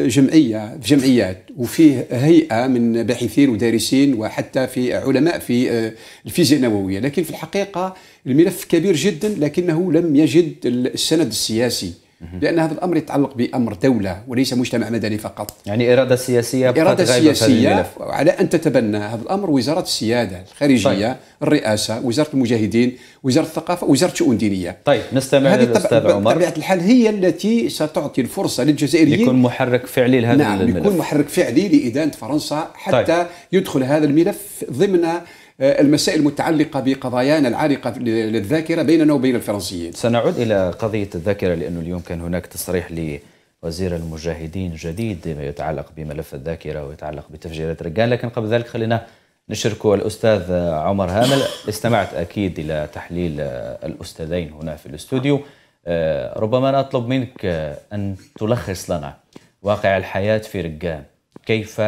جمعيه في جمعيات وفيه هيئه من باحثين ودارسين وحتى في علماء في آه، الفيزياء النوويه لكن في الحقيقه الملف كبير جدا لكنه لم يجد السند السياسي لان هذا الامر يتعلق بامر دوله وليس مجتمع مدني فقط يعني اراده سياسيه اراده سياسيه على ان تتبنى هذا الامر وزاره السياده الخارجيه طيب. الرئاسه وزاره المجاهدين وزاره الثقافه وزاره شؤون دينيه طيب نستمع للاستاذ عمر بطبيعه الحال هي التي ستعطي الفرصه للجزائريين يكون محرك فعلي لهذا نعم الملف نعم يكون محرك فعلي لادانه فرنسا حتى طيب. يدخل هذا الملف ضمن آه، المسائل المتعلقة بقضايانا العالقه للذاكرة بيننا وبين الفرنسيين سنعود إلى قضية الذاكرة لأنه اليوم كان هناك تصريح لوزير وزير المجاهدين جديد ما يتعلق بملف الذاكرة ويتعلق بتفجيرات رجال لكن قبل ذلك خلينا نشرك الأستاذ عمر هامل استمعت أكيد إلى تحليل الأستاذين هنا في الاستوديو آه، ربما نطلب منك آه، أن تلخص لنا واقع الحياة في رجال كيف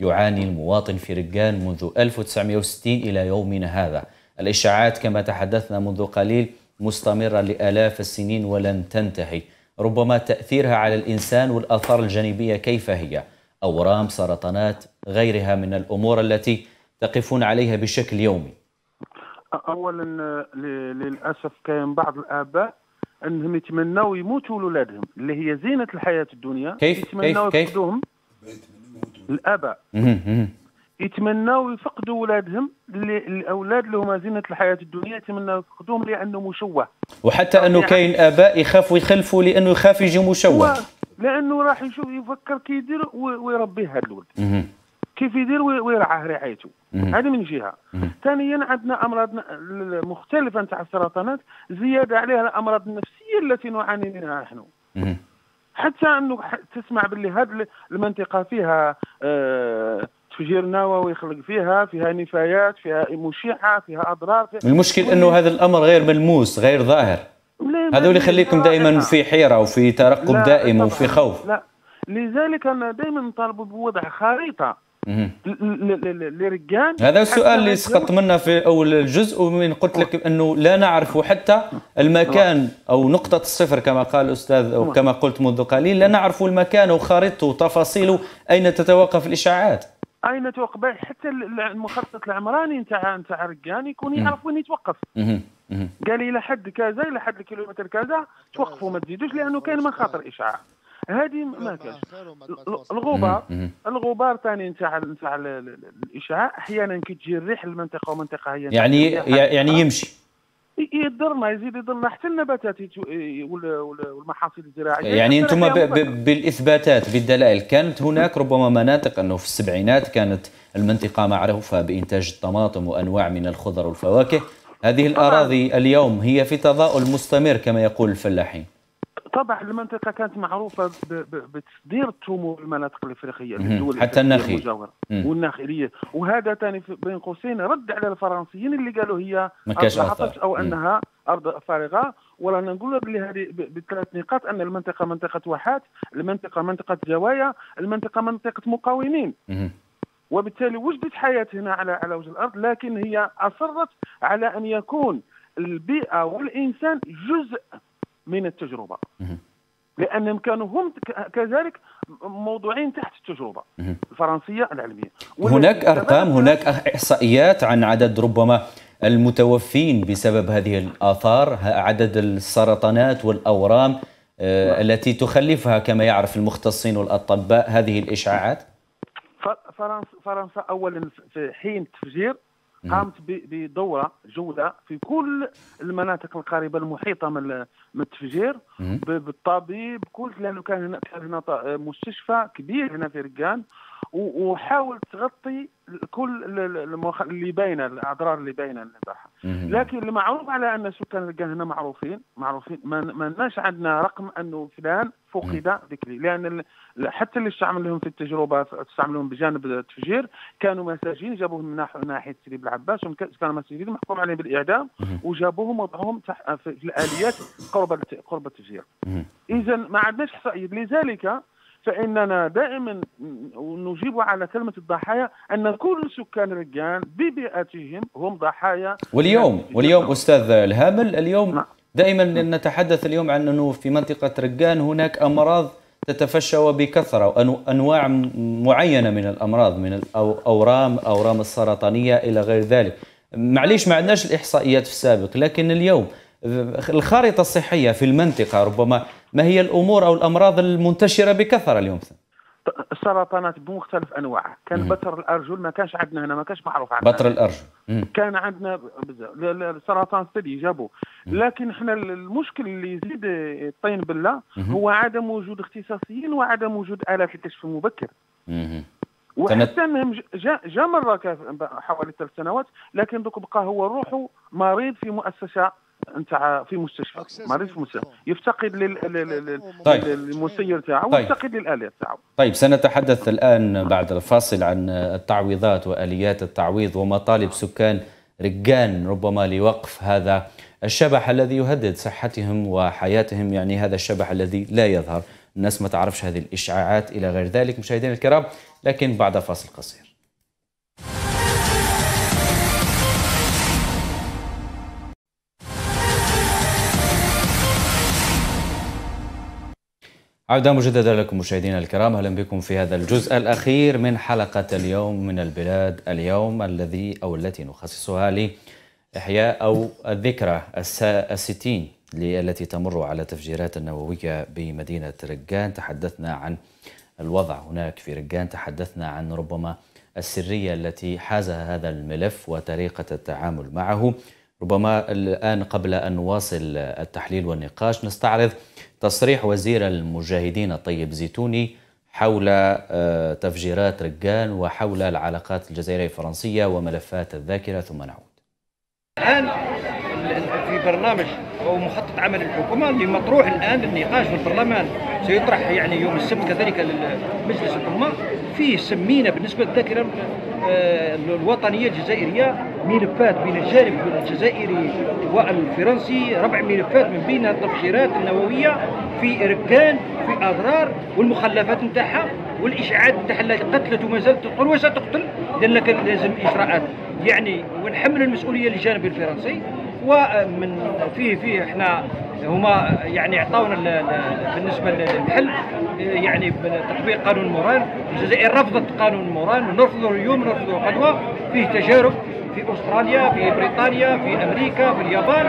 يعاني المواطن في رجان منذ 1960 إلى يومنا هذا الإشاعات كما تحدثنا منذ قليل مستمرة لآلاف السنين ولن تنتهي ربما تأثيرها على الإنسان والآثار الجانبية كيف هي أورام سرطانات غيرها من الأمور التي تقفون عليها بشكل يومي أولا للأسف كان بعض الآباء أنهم يتمنوا يموتوا لأولادهم اللي هي زينة الحياة الدنيا كيف يتمنوا كيف, كيف؟ الاباء يتمناو يفقدوا اللي الاولاد اللي هما زينه الحياه الدنيا يتمناو يفقدوهم لانه مشوه وحتى يعني انه كاين اباء يخافوا يخلفوا لانه يخاف يجي مشوه لانه راح يشوف يفكر كي يدير ويربي هذا الولد كيف يدير ويرعاه رعايته هذه من جهه ثانيا عندنا امراض مختلفه نتاع السرطانات زياده عليها الامراض النفسيه التي نعاني منها نحن حتى انه تسمع باللي هذه المنطقه فيها آه، تفجير نووي يخلق فيها فيها نفايات فيها مشيحه فيها اضرار فيها المشكل انه هذا الامر غير ملموس غير ظاهر هذا اللي يخليكم دائما في حيره وفي ترقب دائم وفي خوف لا لذلك انا دائما نطالب بوضع خريطه للرجال هذا السؤال اللي سقط منا في اول الجزء ومن قلت لك انه لا نعرف حتى المكان او نقطه الصفر كما قال الاستاذ او كما قلت منذ قليل لا نعرف المكان وخريطته وتفاصيله اين تتوقف الاشاعات اين توقف حتى المخطط العمراني نتاع نتاع رجان يكون يعرف وين يتوقف قال الى حد كذا الى حد الكيلومتر كذا توقفوا ما تزيدوش لانه كاين مخاطر اشعاع هذه ما كانش الغبار الغبار ثاني نتاع نتاع الاشعاع احيانا كي تجي الريح للمنطقه ومنطقه هي يعني يعني يمشي يضرنا يزيد يضرنا حتى النباتات والمحاصيل الزراعيه يعني انتم بالاثباتات بالدلائل كانت هناك ربما مناطق انه في السبعينات كانت المنطقه معروفه بانتاج الطماطم وانواع من الخضر والفواكه هذه الاراضي اليوم هي في تضاؤل مستمر كما يقول الفلاحين طبعا المنطقة كانت معروفة بتصدير التمور للمناطق الإفريقية للدول حتى النخيل والناخيلية وهذا ثاني بين قوسين رد على الفرنسيين اللي قالوا هي أرض أو أنها أرض فارغة ورانا نقول بلي هذه بثلاث نقاط أن المنطقة منطقة واحات المنطقة منطقة زوايا المنطقة منطقة مقاومين وبالتالي وجدت حياة هنا على على وجه الأرض لكن هي أصرت على أن يكون البيئة والإنسان جزء من التجربه لانهم كانوا هم كذلك موضوعين تحت التجربه الفرنسيه العلميه هناك ارقام هناك احصائيات عن عدد ربما المتوفين بسبب هذه الاثار عدد السرطانات والاورام آه، نعم. التي تخلفها كما يعرف المختصين والاطباء هذه الاشعاعات فرنسا فرنسا اولا في حين التفجير قامت بدوره جوله في كل المناطق القريبه المحيطه من من التفجير بالطبيب كل لانه كان هنا كان هنا مستشفى كبير هنا في ركان وحاول تغطي كل المخ... اللي باينه الاضرار اللي باينه لكن المعروف على ان سكان القاهره معروفين معروفين ما, ما ناش عندنا رقم انه فلان فقد ذكري لان حتى اللي استعملهم في التجربه استعملوهم بجانب التفجير كانوا مساجين جابوهم من ناحيه سيدي بالعباس كانوا مساجين محكوم عليهم بالاعدام وجابوهم وضعوهم في الاليات قرب قرب التفجير اذا ما عندناش احصائيه لذلك فإننا دائما نجيب على كلمة الضحايا أن كل سكان رجان ببيئتهم هم ضحايا واليوم نعم. واليوم أستاذ الهامل اليوم نعم. دائما نتحدث اليوم عن أنه في منطقة رجان هناك أمراض تتفشى وبكثرة أنواع معينة من الأمراض من الأورام أورام السرطانية إلى غير ذلك معليش ما عندناش الإحصائيات في السابق لكن اليوم الخارطة الصحية في المنطقة ربما ما هي الامور او الامراض المنتشره بكثره اليوم السرطانات بمختلف انواعها كان مم. بتر الارجل ما كانش عندنا هنا ما كانش معروف عندنا بتر الارجل مم. كان عندنا سرطان الثدي جابوا لكن احنا المشكل اللي يزيد الطين بالله هو عدم وجود اختصاصيين وعدم وجود الات الكشف المبكر وحتى جا, جا مره حوالي ثلاث سنوات لكن دوك بقى هو روحه مريض في مؤسسه نتاع في مستشفى مريض في مستشفى يفتقد لل... طيب. للمسير أيوه. تاعو طيب. ويفتقد للاليات تاعو طيب سنتحدث الان بعد الفاصل عن التعويضات واليات التعويض ومطالب سكان رجان ربما لوقف هذا الشبح الذي يهدد صحتهم وحياتهم يعني هذا الشبح الذي لا يظهر الناس ما تعرفش هذه الاشعاعات الى غير ذلك مشاهدينا الكرام لكن بعد فاصل قصير عودة مجددا لكم مشاهدينا الكرام أهلا بكم في هذا الجزء الأخير من حلقة اليوم من البلاد اليوم الذي أو التي نخصصها لإحياء أو الذكرى الستين التي تمر على تفجيرات النووية بمدينة رجان تحدثنا عن الوضع هناك في رجان تحدثنا عن ربما السرية التي حازها هذا الملف وطريقة التعامل معه ربما الآن قبل أن نواصل التحليل والنقاش نستعرض تصريح وزير المجاهدين الطيب زيتوني حول آه، تفجيرات رجان وحول العلاقات الجزائرية الفرنسية وملفات الذاكرة ثم نعود الآن في برنامج ومخطط عمل الحكومه اللي مطروح الان للنقاش في البرلمان سيطرح يعني يوم السبت كذلك لمجلس الامه فيه سمينا بالنسبه للذاكره آه، الوطنيه الجزائريه ملفات بين الجانب الجزائري والفرنسي ربع ملفات من بين التفجيرات النوويه في اركان في اضرار والمخلفات نتاعها والاشاعات نتاعها اللي قتلت وما زالت تقتل وستقتل لان لازم اجراءات يعني ونحمل المسؤوليه للجانب الفرنسي ومن فيه فيه احنا هما يعني عطاونا بالنسبه للحل يعني بتطبيق قانون موران الجزائر رفضت قانون موران ونرفضه اليوم نرفضه قدوه فيه تجارب في استراليا في بريطانيا في امريكا في اليابان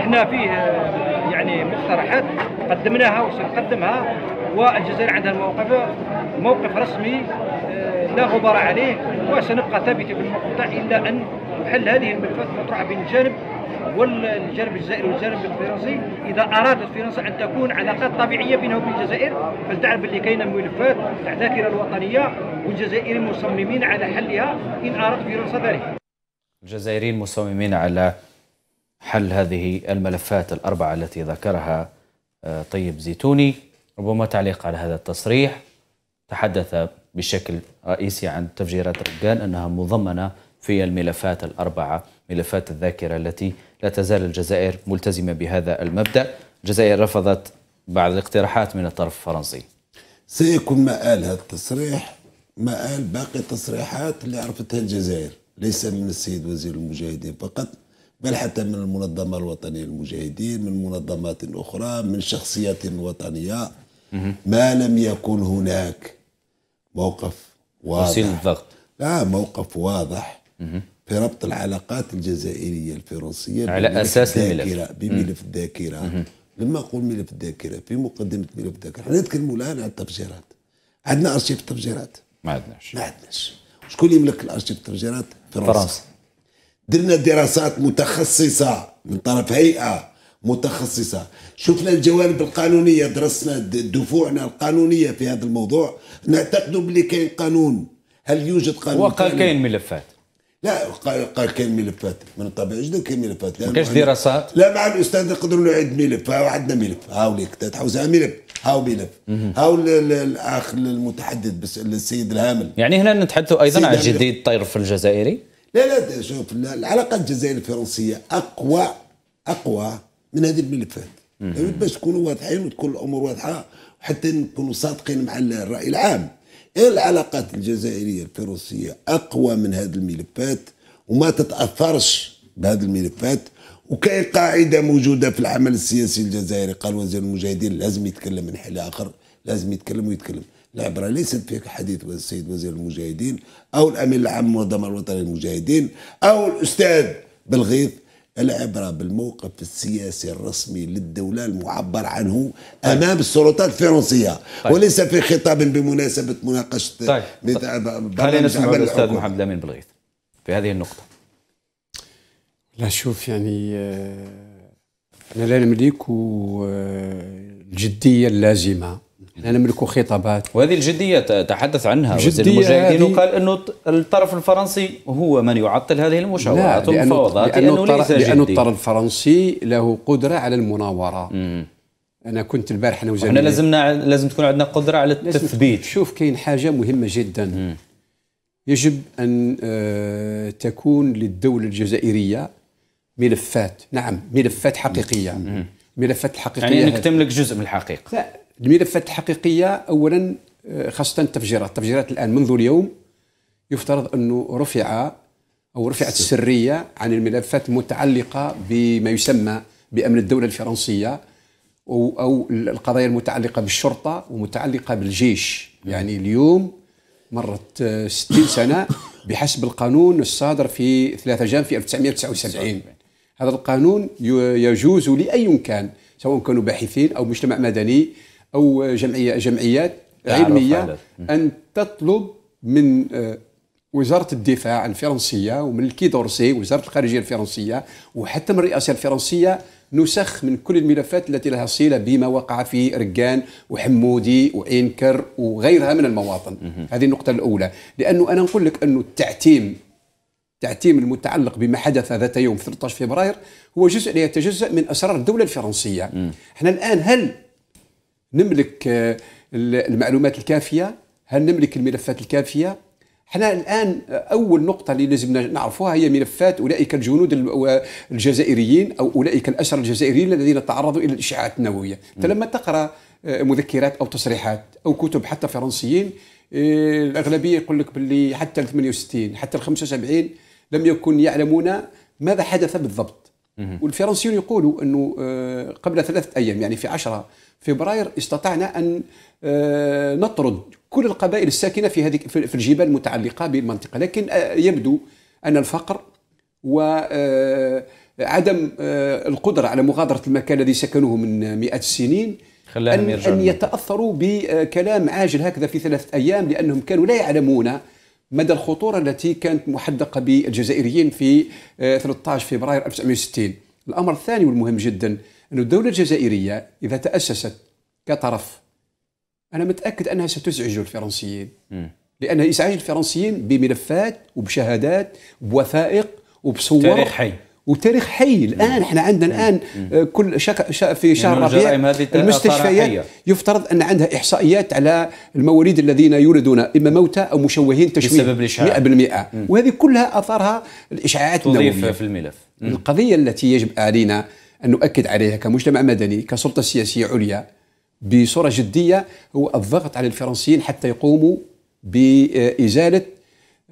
احنا فيه آه، يعني مقترحات قدمناها وسنقدمها والجزائر عندها موقف موقف رسمي آه، لا غبار عليه وسنبقى ثابته بالموقف الا ان نحل هذه الملفات المطروحه بين الجانب والجانب الجزائري والجانب الفرنسي إذا أرادت فرنسا أن تكون علاقات طبيعية بينها وبين الجزائر فلتعرف اللي كاينة ملفات تاع الذاكرة الوطنية والجزائريين مصممين على حلها إن أرادت فرنسا ذلك الجزائريين مصممين على حل هذه الملفات الأربعة التي ذكرها آه، طيب زيتوني ربما تعليق على هذا التصريح تحدث بشكل رئيسي عن تفجيرات رجال أنها مضمنة في الملفات الأربعة ملفات الذاكرة التي لا تزال الجزائر ملتزمة بهذا المبدأ الجزائر رفضت بعض الاقتراحات من الطرف الفرنسي سيكون مآل هذا التصريح مآل باقي التصريحات اللي عرفتها الجزائر ليس من السيد وزير المجاهدين فقط بل حتى من المنظمة الوطنية للمجاهدين من منظمات أخرى من شخصيات وطنية ما لم يكن هناك موقف واضح وسيل الضغط لا موقف واضح في ربط العلاقات الجزائرية الفرنسية على أساس الملف بملف الذاكرة لما أقول ملف الذاكرة في مقدمة ملف الذاكرة احنا نتكلموا الآن على التفجيرات عندنا أرشيف التفجيرات ما عندناش ما عندناش شكون يملك الأرشيف التفجيرات فرنسا, فرنسا. درنا دراسات متخصصة من طرف هيئة متخصصة شفنا الجوانب القانونية درسنا دفوعنا القانونية في هذا الموضوع نعتقد بلي كاين قانون هل يوجد قانون وقال كاين ملفات لا قال قال كاين ملفات من الطبيعي جدا كاين ملفات ما كاينش دراسات لا مع الاستاذ نقدروا نعيد ملف ها عندنا ملف هاو ليك تحوزها ملف هاو ملف هاو الاخ المتحدث بس السيد الهامل يعني هنا نتحدثوا ايضا عن جديد الطرف الجزائري لا لا شوف العلاقات الجزائريه الفرنسيه اقوى اقوى من هذه الملفات باش تكونوا واضحين وتكون الامور واضحه وحتى نكونوا صادقين مع الراي العام إيه العلاقات الجزائرية الفيروسية أقوى من هذه الملفات وما تتأثرش بهذه الملفات وكاين قاعدة موجودة في العمل السياسي الجزائري قال وزير المجاهدين لازم يتكلم من حين آخر لازم يتكلم ويتكلم العبرة ليست في حديث السيد وزير المجاهدين أو الأمين العام منظمة الوطنية للمجاهدين أو الأستاذ بلغيث العبرة بالموقف السياسي الرسمي للدولة المعبر عنه أمام السلطات الفرنسية طيب. وليس في خطاب بمناسبة مناقشة طيب. طيب. خلينا نسمع الأستاذ محمد الأمين بالغيث في هذه النقطة لا شوف يعني آه، أنا لا نملك آه، الجدية اللازمة يعني نملك خطابات وهذه الجدية تحدث عنها وزير المجاهدين وقال أنه الطرف الفرنسي هو من يعطل هذه المشاورات والمفاوضات لأنه, لأنه, لأنه, لأنه الطرف الفرنسي له قدرة على المناورة مم. انا كنت البارح انا وزميلي لازمنا لازم تكون عندنا قدره على التثبيت شوف كاين حاجه مهمه جدا مم. يجب ان آه، تكون للدوله الجزائريه ملفات نعم ملفات حقيقيه ملفات الحقيقيه يعني انك تملك جزء من الحقيقه لا الملفات الحقيقيه اولا آه، خاصه التفجيرات التفجيرات الان منذ اليوم يفترض انه رفع او رفعت السريه عن الملفات المتعلقه بما يسمى بامن الدوله الفرنسيه او او القضايا المتعلقه بالشرطه ومتعلقه بالجيش يعني اليوم مرت 60 آه، سنه بحسب القانون الصادر في 3 جان في 1979 هذا القانون يجوز لاي كان سواء كانوا باحثين او مجتمع مدني او جمعيه جمعيات علميه ان تطلب من آه، وزاره الدفاع الفرنسيه ومن الكيدورسي وزاره الخارجيه الفرنسيه وحتى من الرئاسه الفرنسيه نسخ من كل الملفات التي لها صله بما وقع في رجان وحمودي وانكر وغيرها من المواطن هذه النقطه الاولى لانه انا نقول لك انه التعتيم التعتيم المتعلق بما حدث ذات يوم 13 فبراير هو جزء لا يتجزا من اسرار الدوله الفرنسيه احنا الان هل نملك آه، المعلومات الكافيه هل نملك الملفات الكافيه احنا الان اول نقطه اللي لازم نعرفوها هي ملفات اولئك الجنود الجزائريين او اولئك الاسرى الجزائريين الذين تعرضوا الى الاشعاعات النوويه انت لما تقرا آه، مذكرات او تصريحات او كتب حتى فرنسيين آه، الاغلبيه يقول لك باللي حتى ال 68 حتى ال 75 لم يكن يعلمون ماذا حدث بالضبط والفرنسيون يقولوا انه آه، قبل ثلاثه ايام يعني في 10 فبراير استطعنا ان آه، نطرد كل القبائل الساكنه في هذه في الجبال المتعلقه بالمنطقه لكن آه، يبدو ان الفقر و عدم القدره على مغادره المكان الذي سكنوه من مئات السنين خلاهم أن, أن يتأثروا بكلام عاجل هكذا في ثلاثة أيام لأنهم كانوا لا يعلمون مدى الخطورة التي كانت محدقة بالجزائريين في 13 آه، فبراير 1960 الأمر الثاني والمهم جدا أن الدولة الجزائرية إذا تأسست كطرف أنا متأكد أنها ستزعج الفرنسيين لأنها لأن إزعاج الفرنسيين بملفات وبشهادات وبوثائق وبصور تاريخ حي وتاريخ حي الان احنا عندنا الان آه، كل شك... شك... في يعني شهر ربيع المستشفيات يفترض ان عندها احصائيات على المواليد الذين يولدون اما موتى او مشوهين تشويه بسبب الاشعاع 100% وهذه كلها اثارها الاشعاعات النوويه تضيف في الملف مم. القضيه التي يجب علينا ان نؤكد عليها كمجتمع مدني كسلطه سياسيه عليا بصوره جديه هو الضغط على الفرنسيين حتى يقوموا بازاله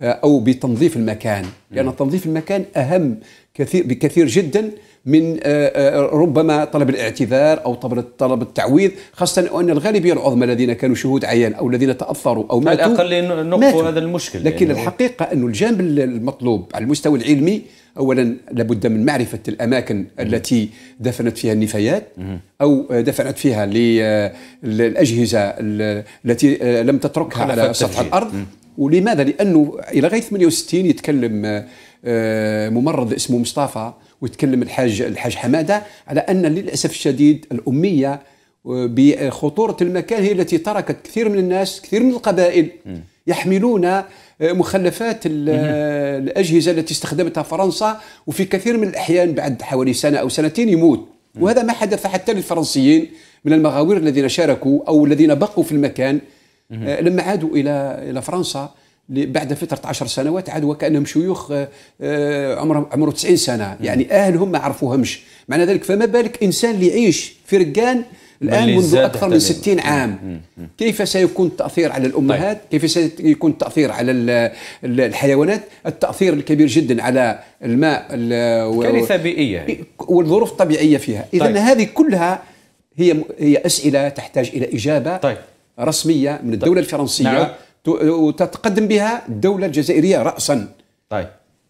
آه، او بتنظيف المكان لان يعني تنظيف المكان اهم كثير بكثير جدا من آه، آه، ربما طلب الاعتذار او طلب طلب التعويض خاصه ان الغالبيه العظمى الذين كانوا شهود عيان او الذين تاثروا او ماتوا على الاقل نقفوا هذا المشكل لكن يعني الحقيقه انه الجانب المطلوب على المستوى العلمي اولا لابد من معرفه الاماكن التي دفنت فيها النفايات او آه، دفنت فيها للاجهزه التي لم تتركها على سطح الارض ولماذا؟ لانه الى غايه 68 يتكلم آه، ممرض اسمه مصطفى ويتكلم الحاج الحاج حماده على ان للاسف الشديد الاميه آه، بخطوره المكان هي التي تركت كثير من الناس كثير من القبائل يحملون آه، مخلفات الاجهزه التي استخدمتها فرنسا وفي كثير من الاحيان بعد حوالي سنه او سنتين يموت وهذا ما حدث حتى للفرنسيين من المغاوير الذين شاركوا او الذين بقوا في المكان لما عادوا الى الى فرنسا بعد فتره عشر سنوات عاد وكانهم شيوخ آه، آه، عمره عمره 90 سنه يعني اهلهم ما عرفوهمش معنى ذلك فما بالك انسان اللي يعيش في رقان الان منذ اكثر من 60 عام كيف سيكون التاثير على الامهات طيب. كيف سيكون التاثير على الحيوانات التاثير الكبير جدا على الماء كارثه بيئيه والظروف الطبيعيه فيها اذا طيب. هذه كلها هي هي اسئله تحتاج الى اجابه طيب. رسميه من طيب. الدوله طيب. الفرنسيه نعم. وتتقدم بها الدولة الجزائرية رأسا طيب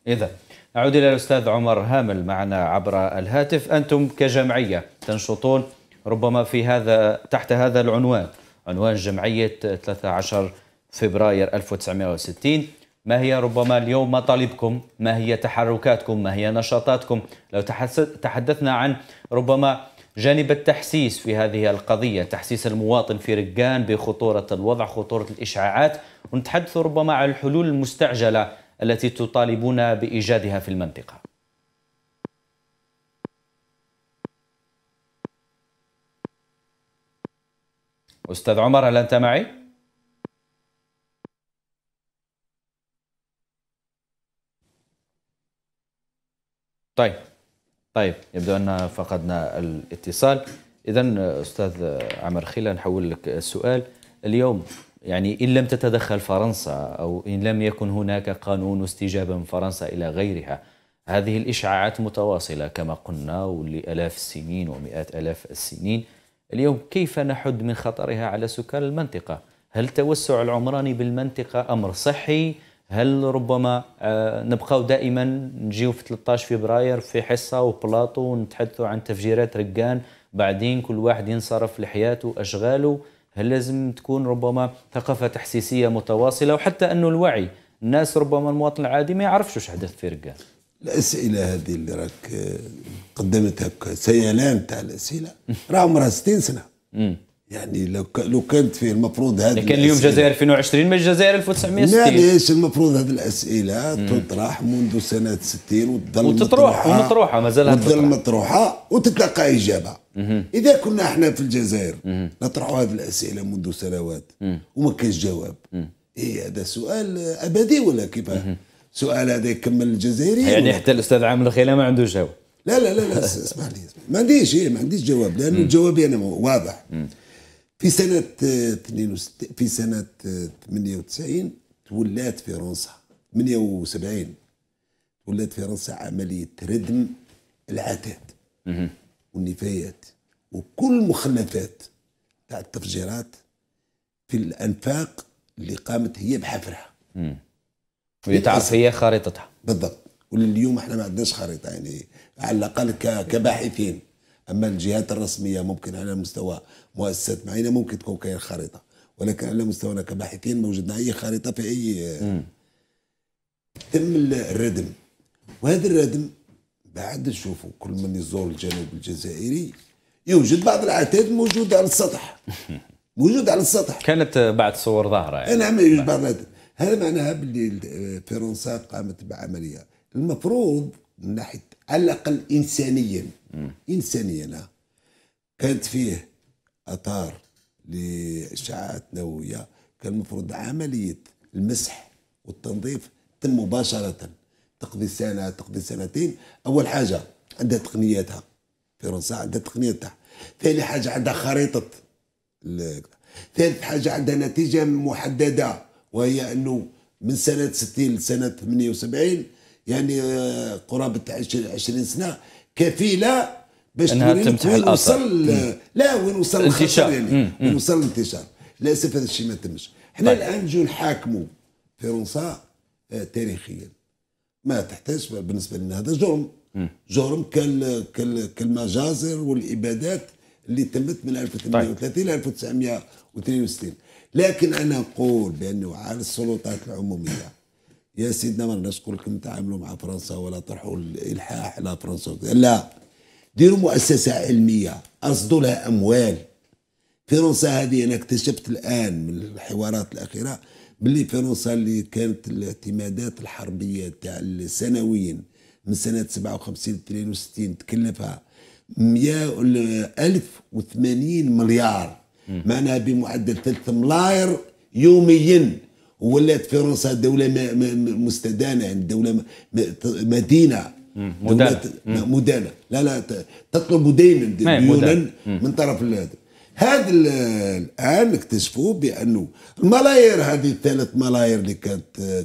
إذا أعود إلى الأستاذ عمر هامل معنا عبر الهاتف أنتم كجمعية تنشطون ربما في هذا تحت هذا العنوان عنوان جمعية 13 فبراير 1960 ما هي ربما اليوم مطالبكم ما هي تحركاتكم ما هي نشاطاتكم لو تحدثنا عن ربما جانب التحسيس في هذه القضية تحسيس المواطن في رقان بخطورة الوضع خطورة الإشعاعات ونتحدث ربما عن الحلول المستعجلة التي تطالبون بإيجادها في المنطقة أستاذ عمر هل أنت معي؟ طيب طيب يبدو أن فقدنا الاتصال إذا أستاذ عمر خيلة نحول لك السؤال اليوم يعني إن لم تتدخل فرنسا أو إن لم يكن هناك قانون استجابة من فرنسا إلى غيرها هذه الإشعاعات متواصلة كما قلنا ولألاف السنين ومئات آلاف السنين اليوم كيف نحد من خطرها على سكان المنطقة؟ هل توسع العمراني بالمنطقة أمر صحي؟ هل ربما آه، نبقاو دائما نجيو في 13 فبراير في حصه وبلاطو ونتحدثوا عن تفجيرات ركان بعدين كل واحد ينصرف لحياته واشغاله هل لازم تكون ربما ثقافه تحسيسيه متواصله وحتى انه الوعي الناس ربما المواطن العادي ما يعرفش واش حدث في ركان الاسئله هذه اللي راك آه، قدمتها سيلان تاع الاسئله راه عمرها 60 سنه يعني لو لو كانت فيه المفروض هذه كان اليوم جزائر 2020 مش جزائر 1960 يعني ايش المفروض هذه الاسئله تطرح منذ سنه 60 وتظل وتطروح ومطروحه مازالها وتظل مطروحه وتتلقى اجابه مم. اذا كنا احنا في الجزائر نطرح هذه الاسئله منذ سنوات وما كانش جواب ايه هذا سؤال ابدي ولا كيف سؤال هذا يكمل الجزائريين يعني حتى الاستاذ عامر الخيلة ما عنده جواب لا لا لا لا اسمح لي ما عنديش ايه ما عنديش جواب لانه جوابي انا واضح مم. في سنة 62 آه، في سنة 98 آه، تولات فرنسا 78 تولات فرنسا عملية ردم العتاد والنفايات وكل المخلفات تاع التفجيرات في الأنفاق اللي قامت هي بحفرها واللي تعرف هي خريطتها بالضبط ولليوم احنا ما عندناش خريطة يعني على الأقل كباحثين أما الجهات الرسمية ممكن على مستوى مؤسسات معينه ممكن تكون كاين خريطه ولكن على مستوانا كباحثين ما وجدنا اي خريطه في اي م. تم الردم وهذا الردم بعد نشوفوا كل من يزور الجنوب الجزائري يوجد بعض العتاد موجود على السطح موجود على السطح كانت بعد صور ظاهره يعني نعم يوجد بعض العتاد هذا معناها باللي فرنسا قامت بعمليه المفروض من ناحيه على الاقل انسانيا انسانيا كانت فيه اثار لاشعاعات نوويه كان المفروض عمليه المسح والتنظيف تم مباشره تقضي سنه تقضي سنتين اول حاجه عندها تقنياتها فرنسا عندها تقنياتها ثاني حاجه عندها خريطه ثالث حاجه عندها نتيجه محدده وهي انه من سنه 60 لسنه 78 يعني آه، قرابه 20 سنه كفيله باش انها تمسح الاثر لا وين وصل الانتشار يعني وين وصل الانتشار للاسف هذا الشيء ما تمش حنا طيب. الان نجيو نحاكموا فرنسا آه، تاريخيا ما تحتاج بالنسبه لنا هذا جرم جرم كال كال كالمجازر والابادات اللي تمت من 1830 طيب. ل 1962 لكن انا نقول بانه على السلطات العموميه يا سيدنا ما نقول لكم تعاملوا مع فرنسا ولا طرحوا الالحاح على فرنسا لا ديروا مؤسسة علمية أصدوا لها أموال فرنسا هذه أنا اكتشفت الآن من الحوارات الأخيرة باللي فرنسا اللي كانت الاعتمادات الحربية تاع السنويين من سنة 57 ل 62 تكلفها 1080 مليار معناها بمعدل 3 ملاير يوميا ولات فرنسا دولة مستدانة يعني دولة مدينة مدانة مدانة لا لا تطلب دائما ديونا من طرف هذا هذا الان اكتشفوا بانه الملاير هذه الثلاث ملاير اللي كانت آه،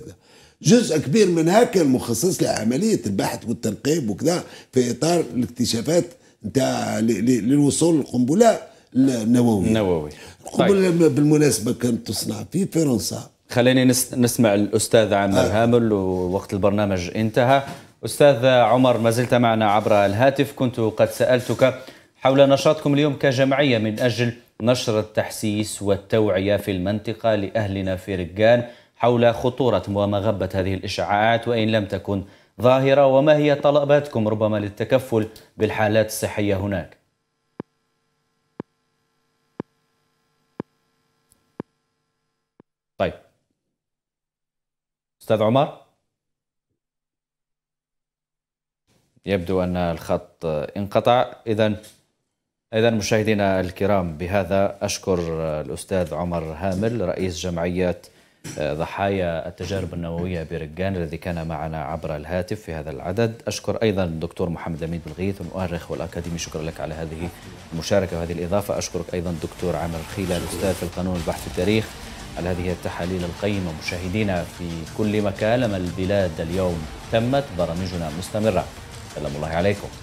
جزء كبير منها كان مخصص لعمليه البحث والتنقيب وكذا في اطار الاكتشافات نتاع للوصول للقنبله النوويه النووي القنبله طيب. بالمناسبه كانت تصنع في فرنسا خليني نسمع الاستاذ عامر آه. هامل ووقت البرنامج انتهى أستاذ عمر ما زلت معنا عبر الهاتف كنت قد سألتك حول نشاطكم اليوم كجمعية من أجل نشر التحسيس والتوعية في المنطقة لأهلنا في رجان حول خطورة ومغبة هذه الإشعاعات وإن لم تكن ظاهرة وما هي طلباتكم ربما للتكفل بالحالات الصحية هناك طيب أستاذ عمر يبدو أن الخط انقطع إذا إذا مشاهدينا الكرام بهذا أشكر الأستاذ عمر هامل رئيس جمعية آه، ضحايا التجارب النووية برجان الذي كان معنا عبر الهاتف في هذا العدد أشكر أيضا الدكتور محمد أمين بالغيث المؤرخ والأكاديمي شكرا لك على هذه المشاركة وهذه الإضافة أشكرك أيضا الدكتور عامر خيلة الأستاذ في القانون البحث التاريخ على هذه التحاليل القيمة مشاهدينا في كل مكان البلاد اليوم تمت برامجنا مستمرة سلام الله عليكم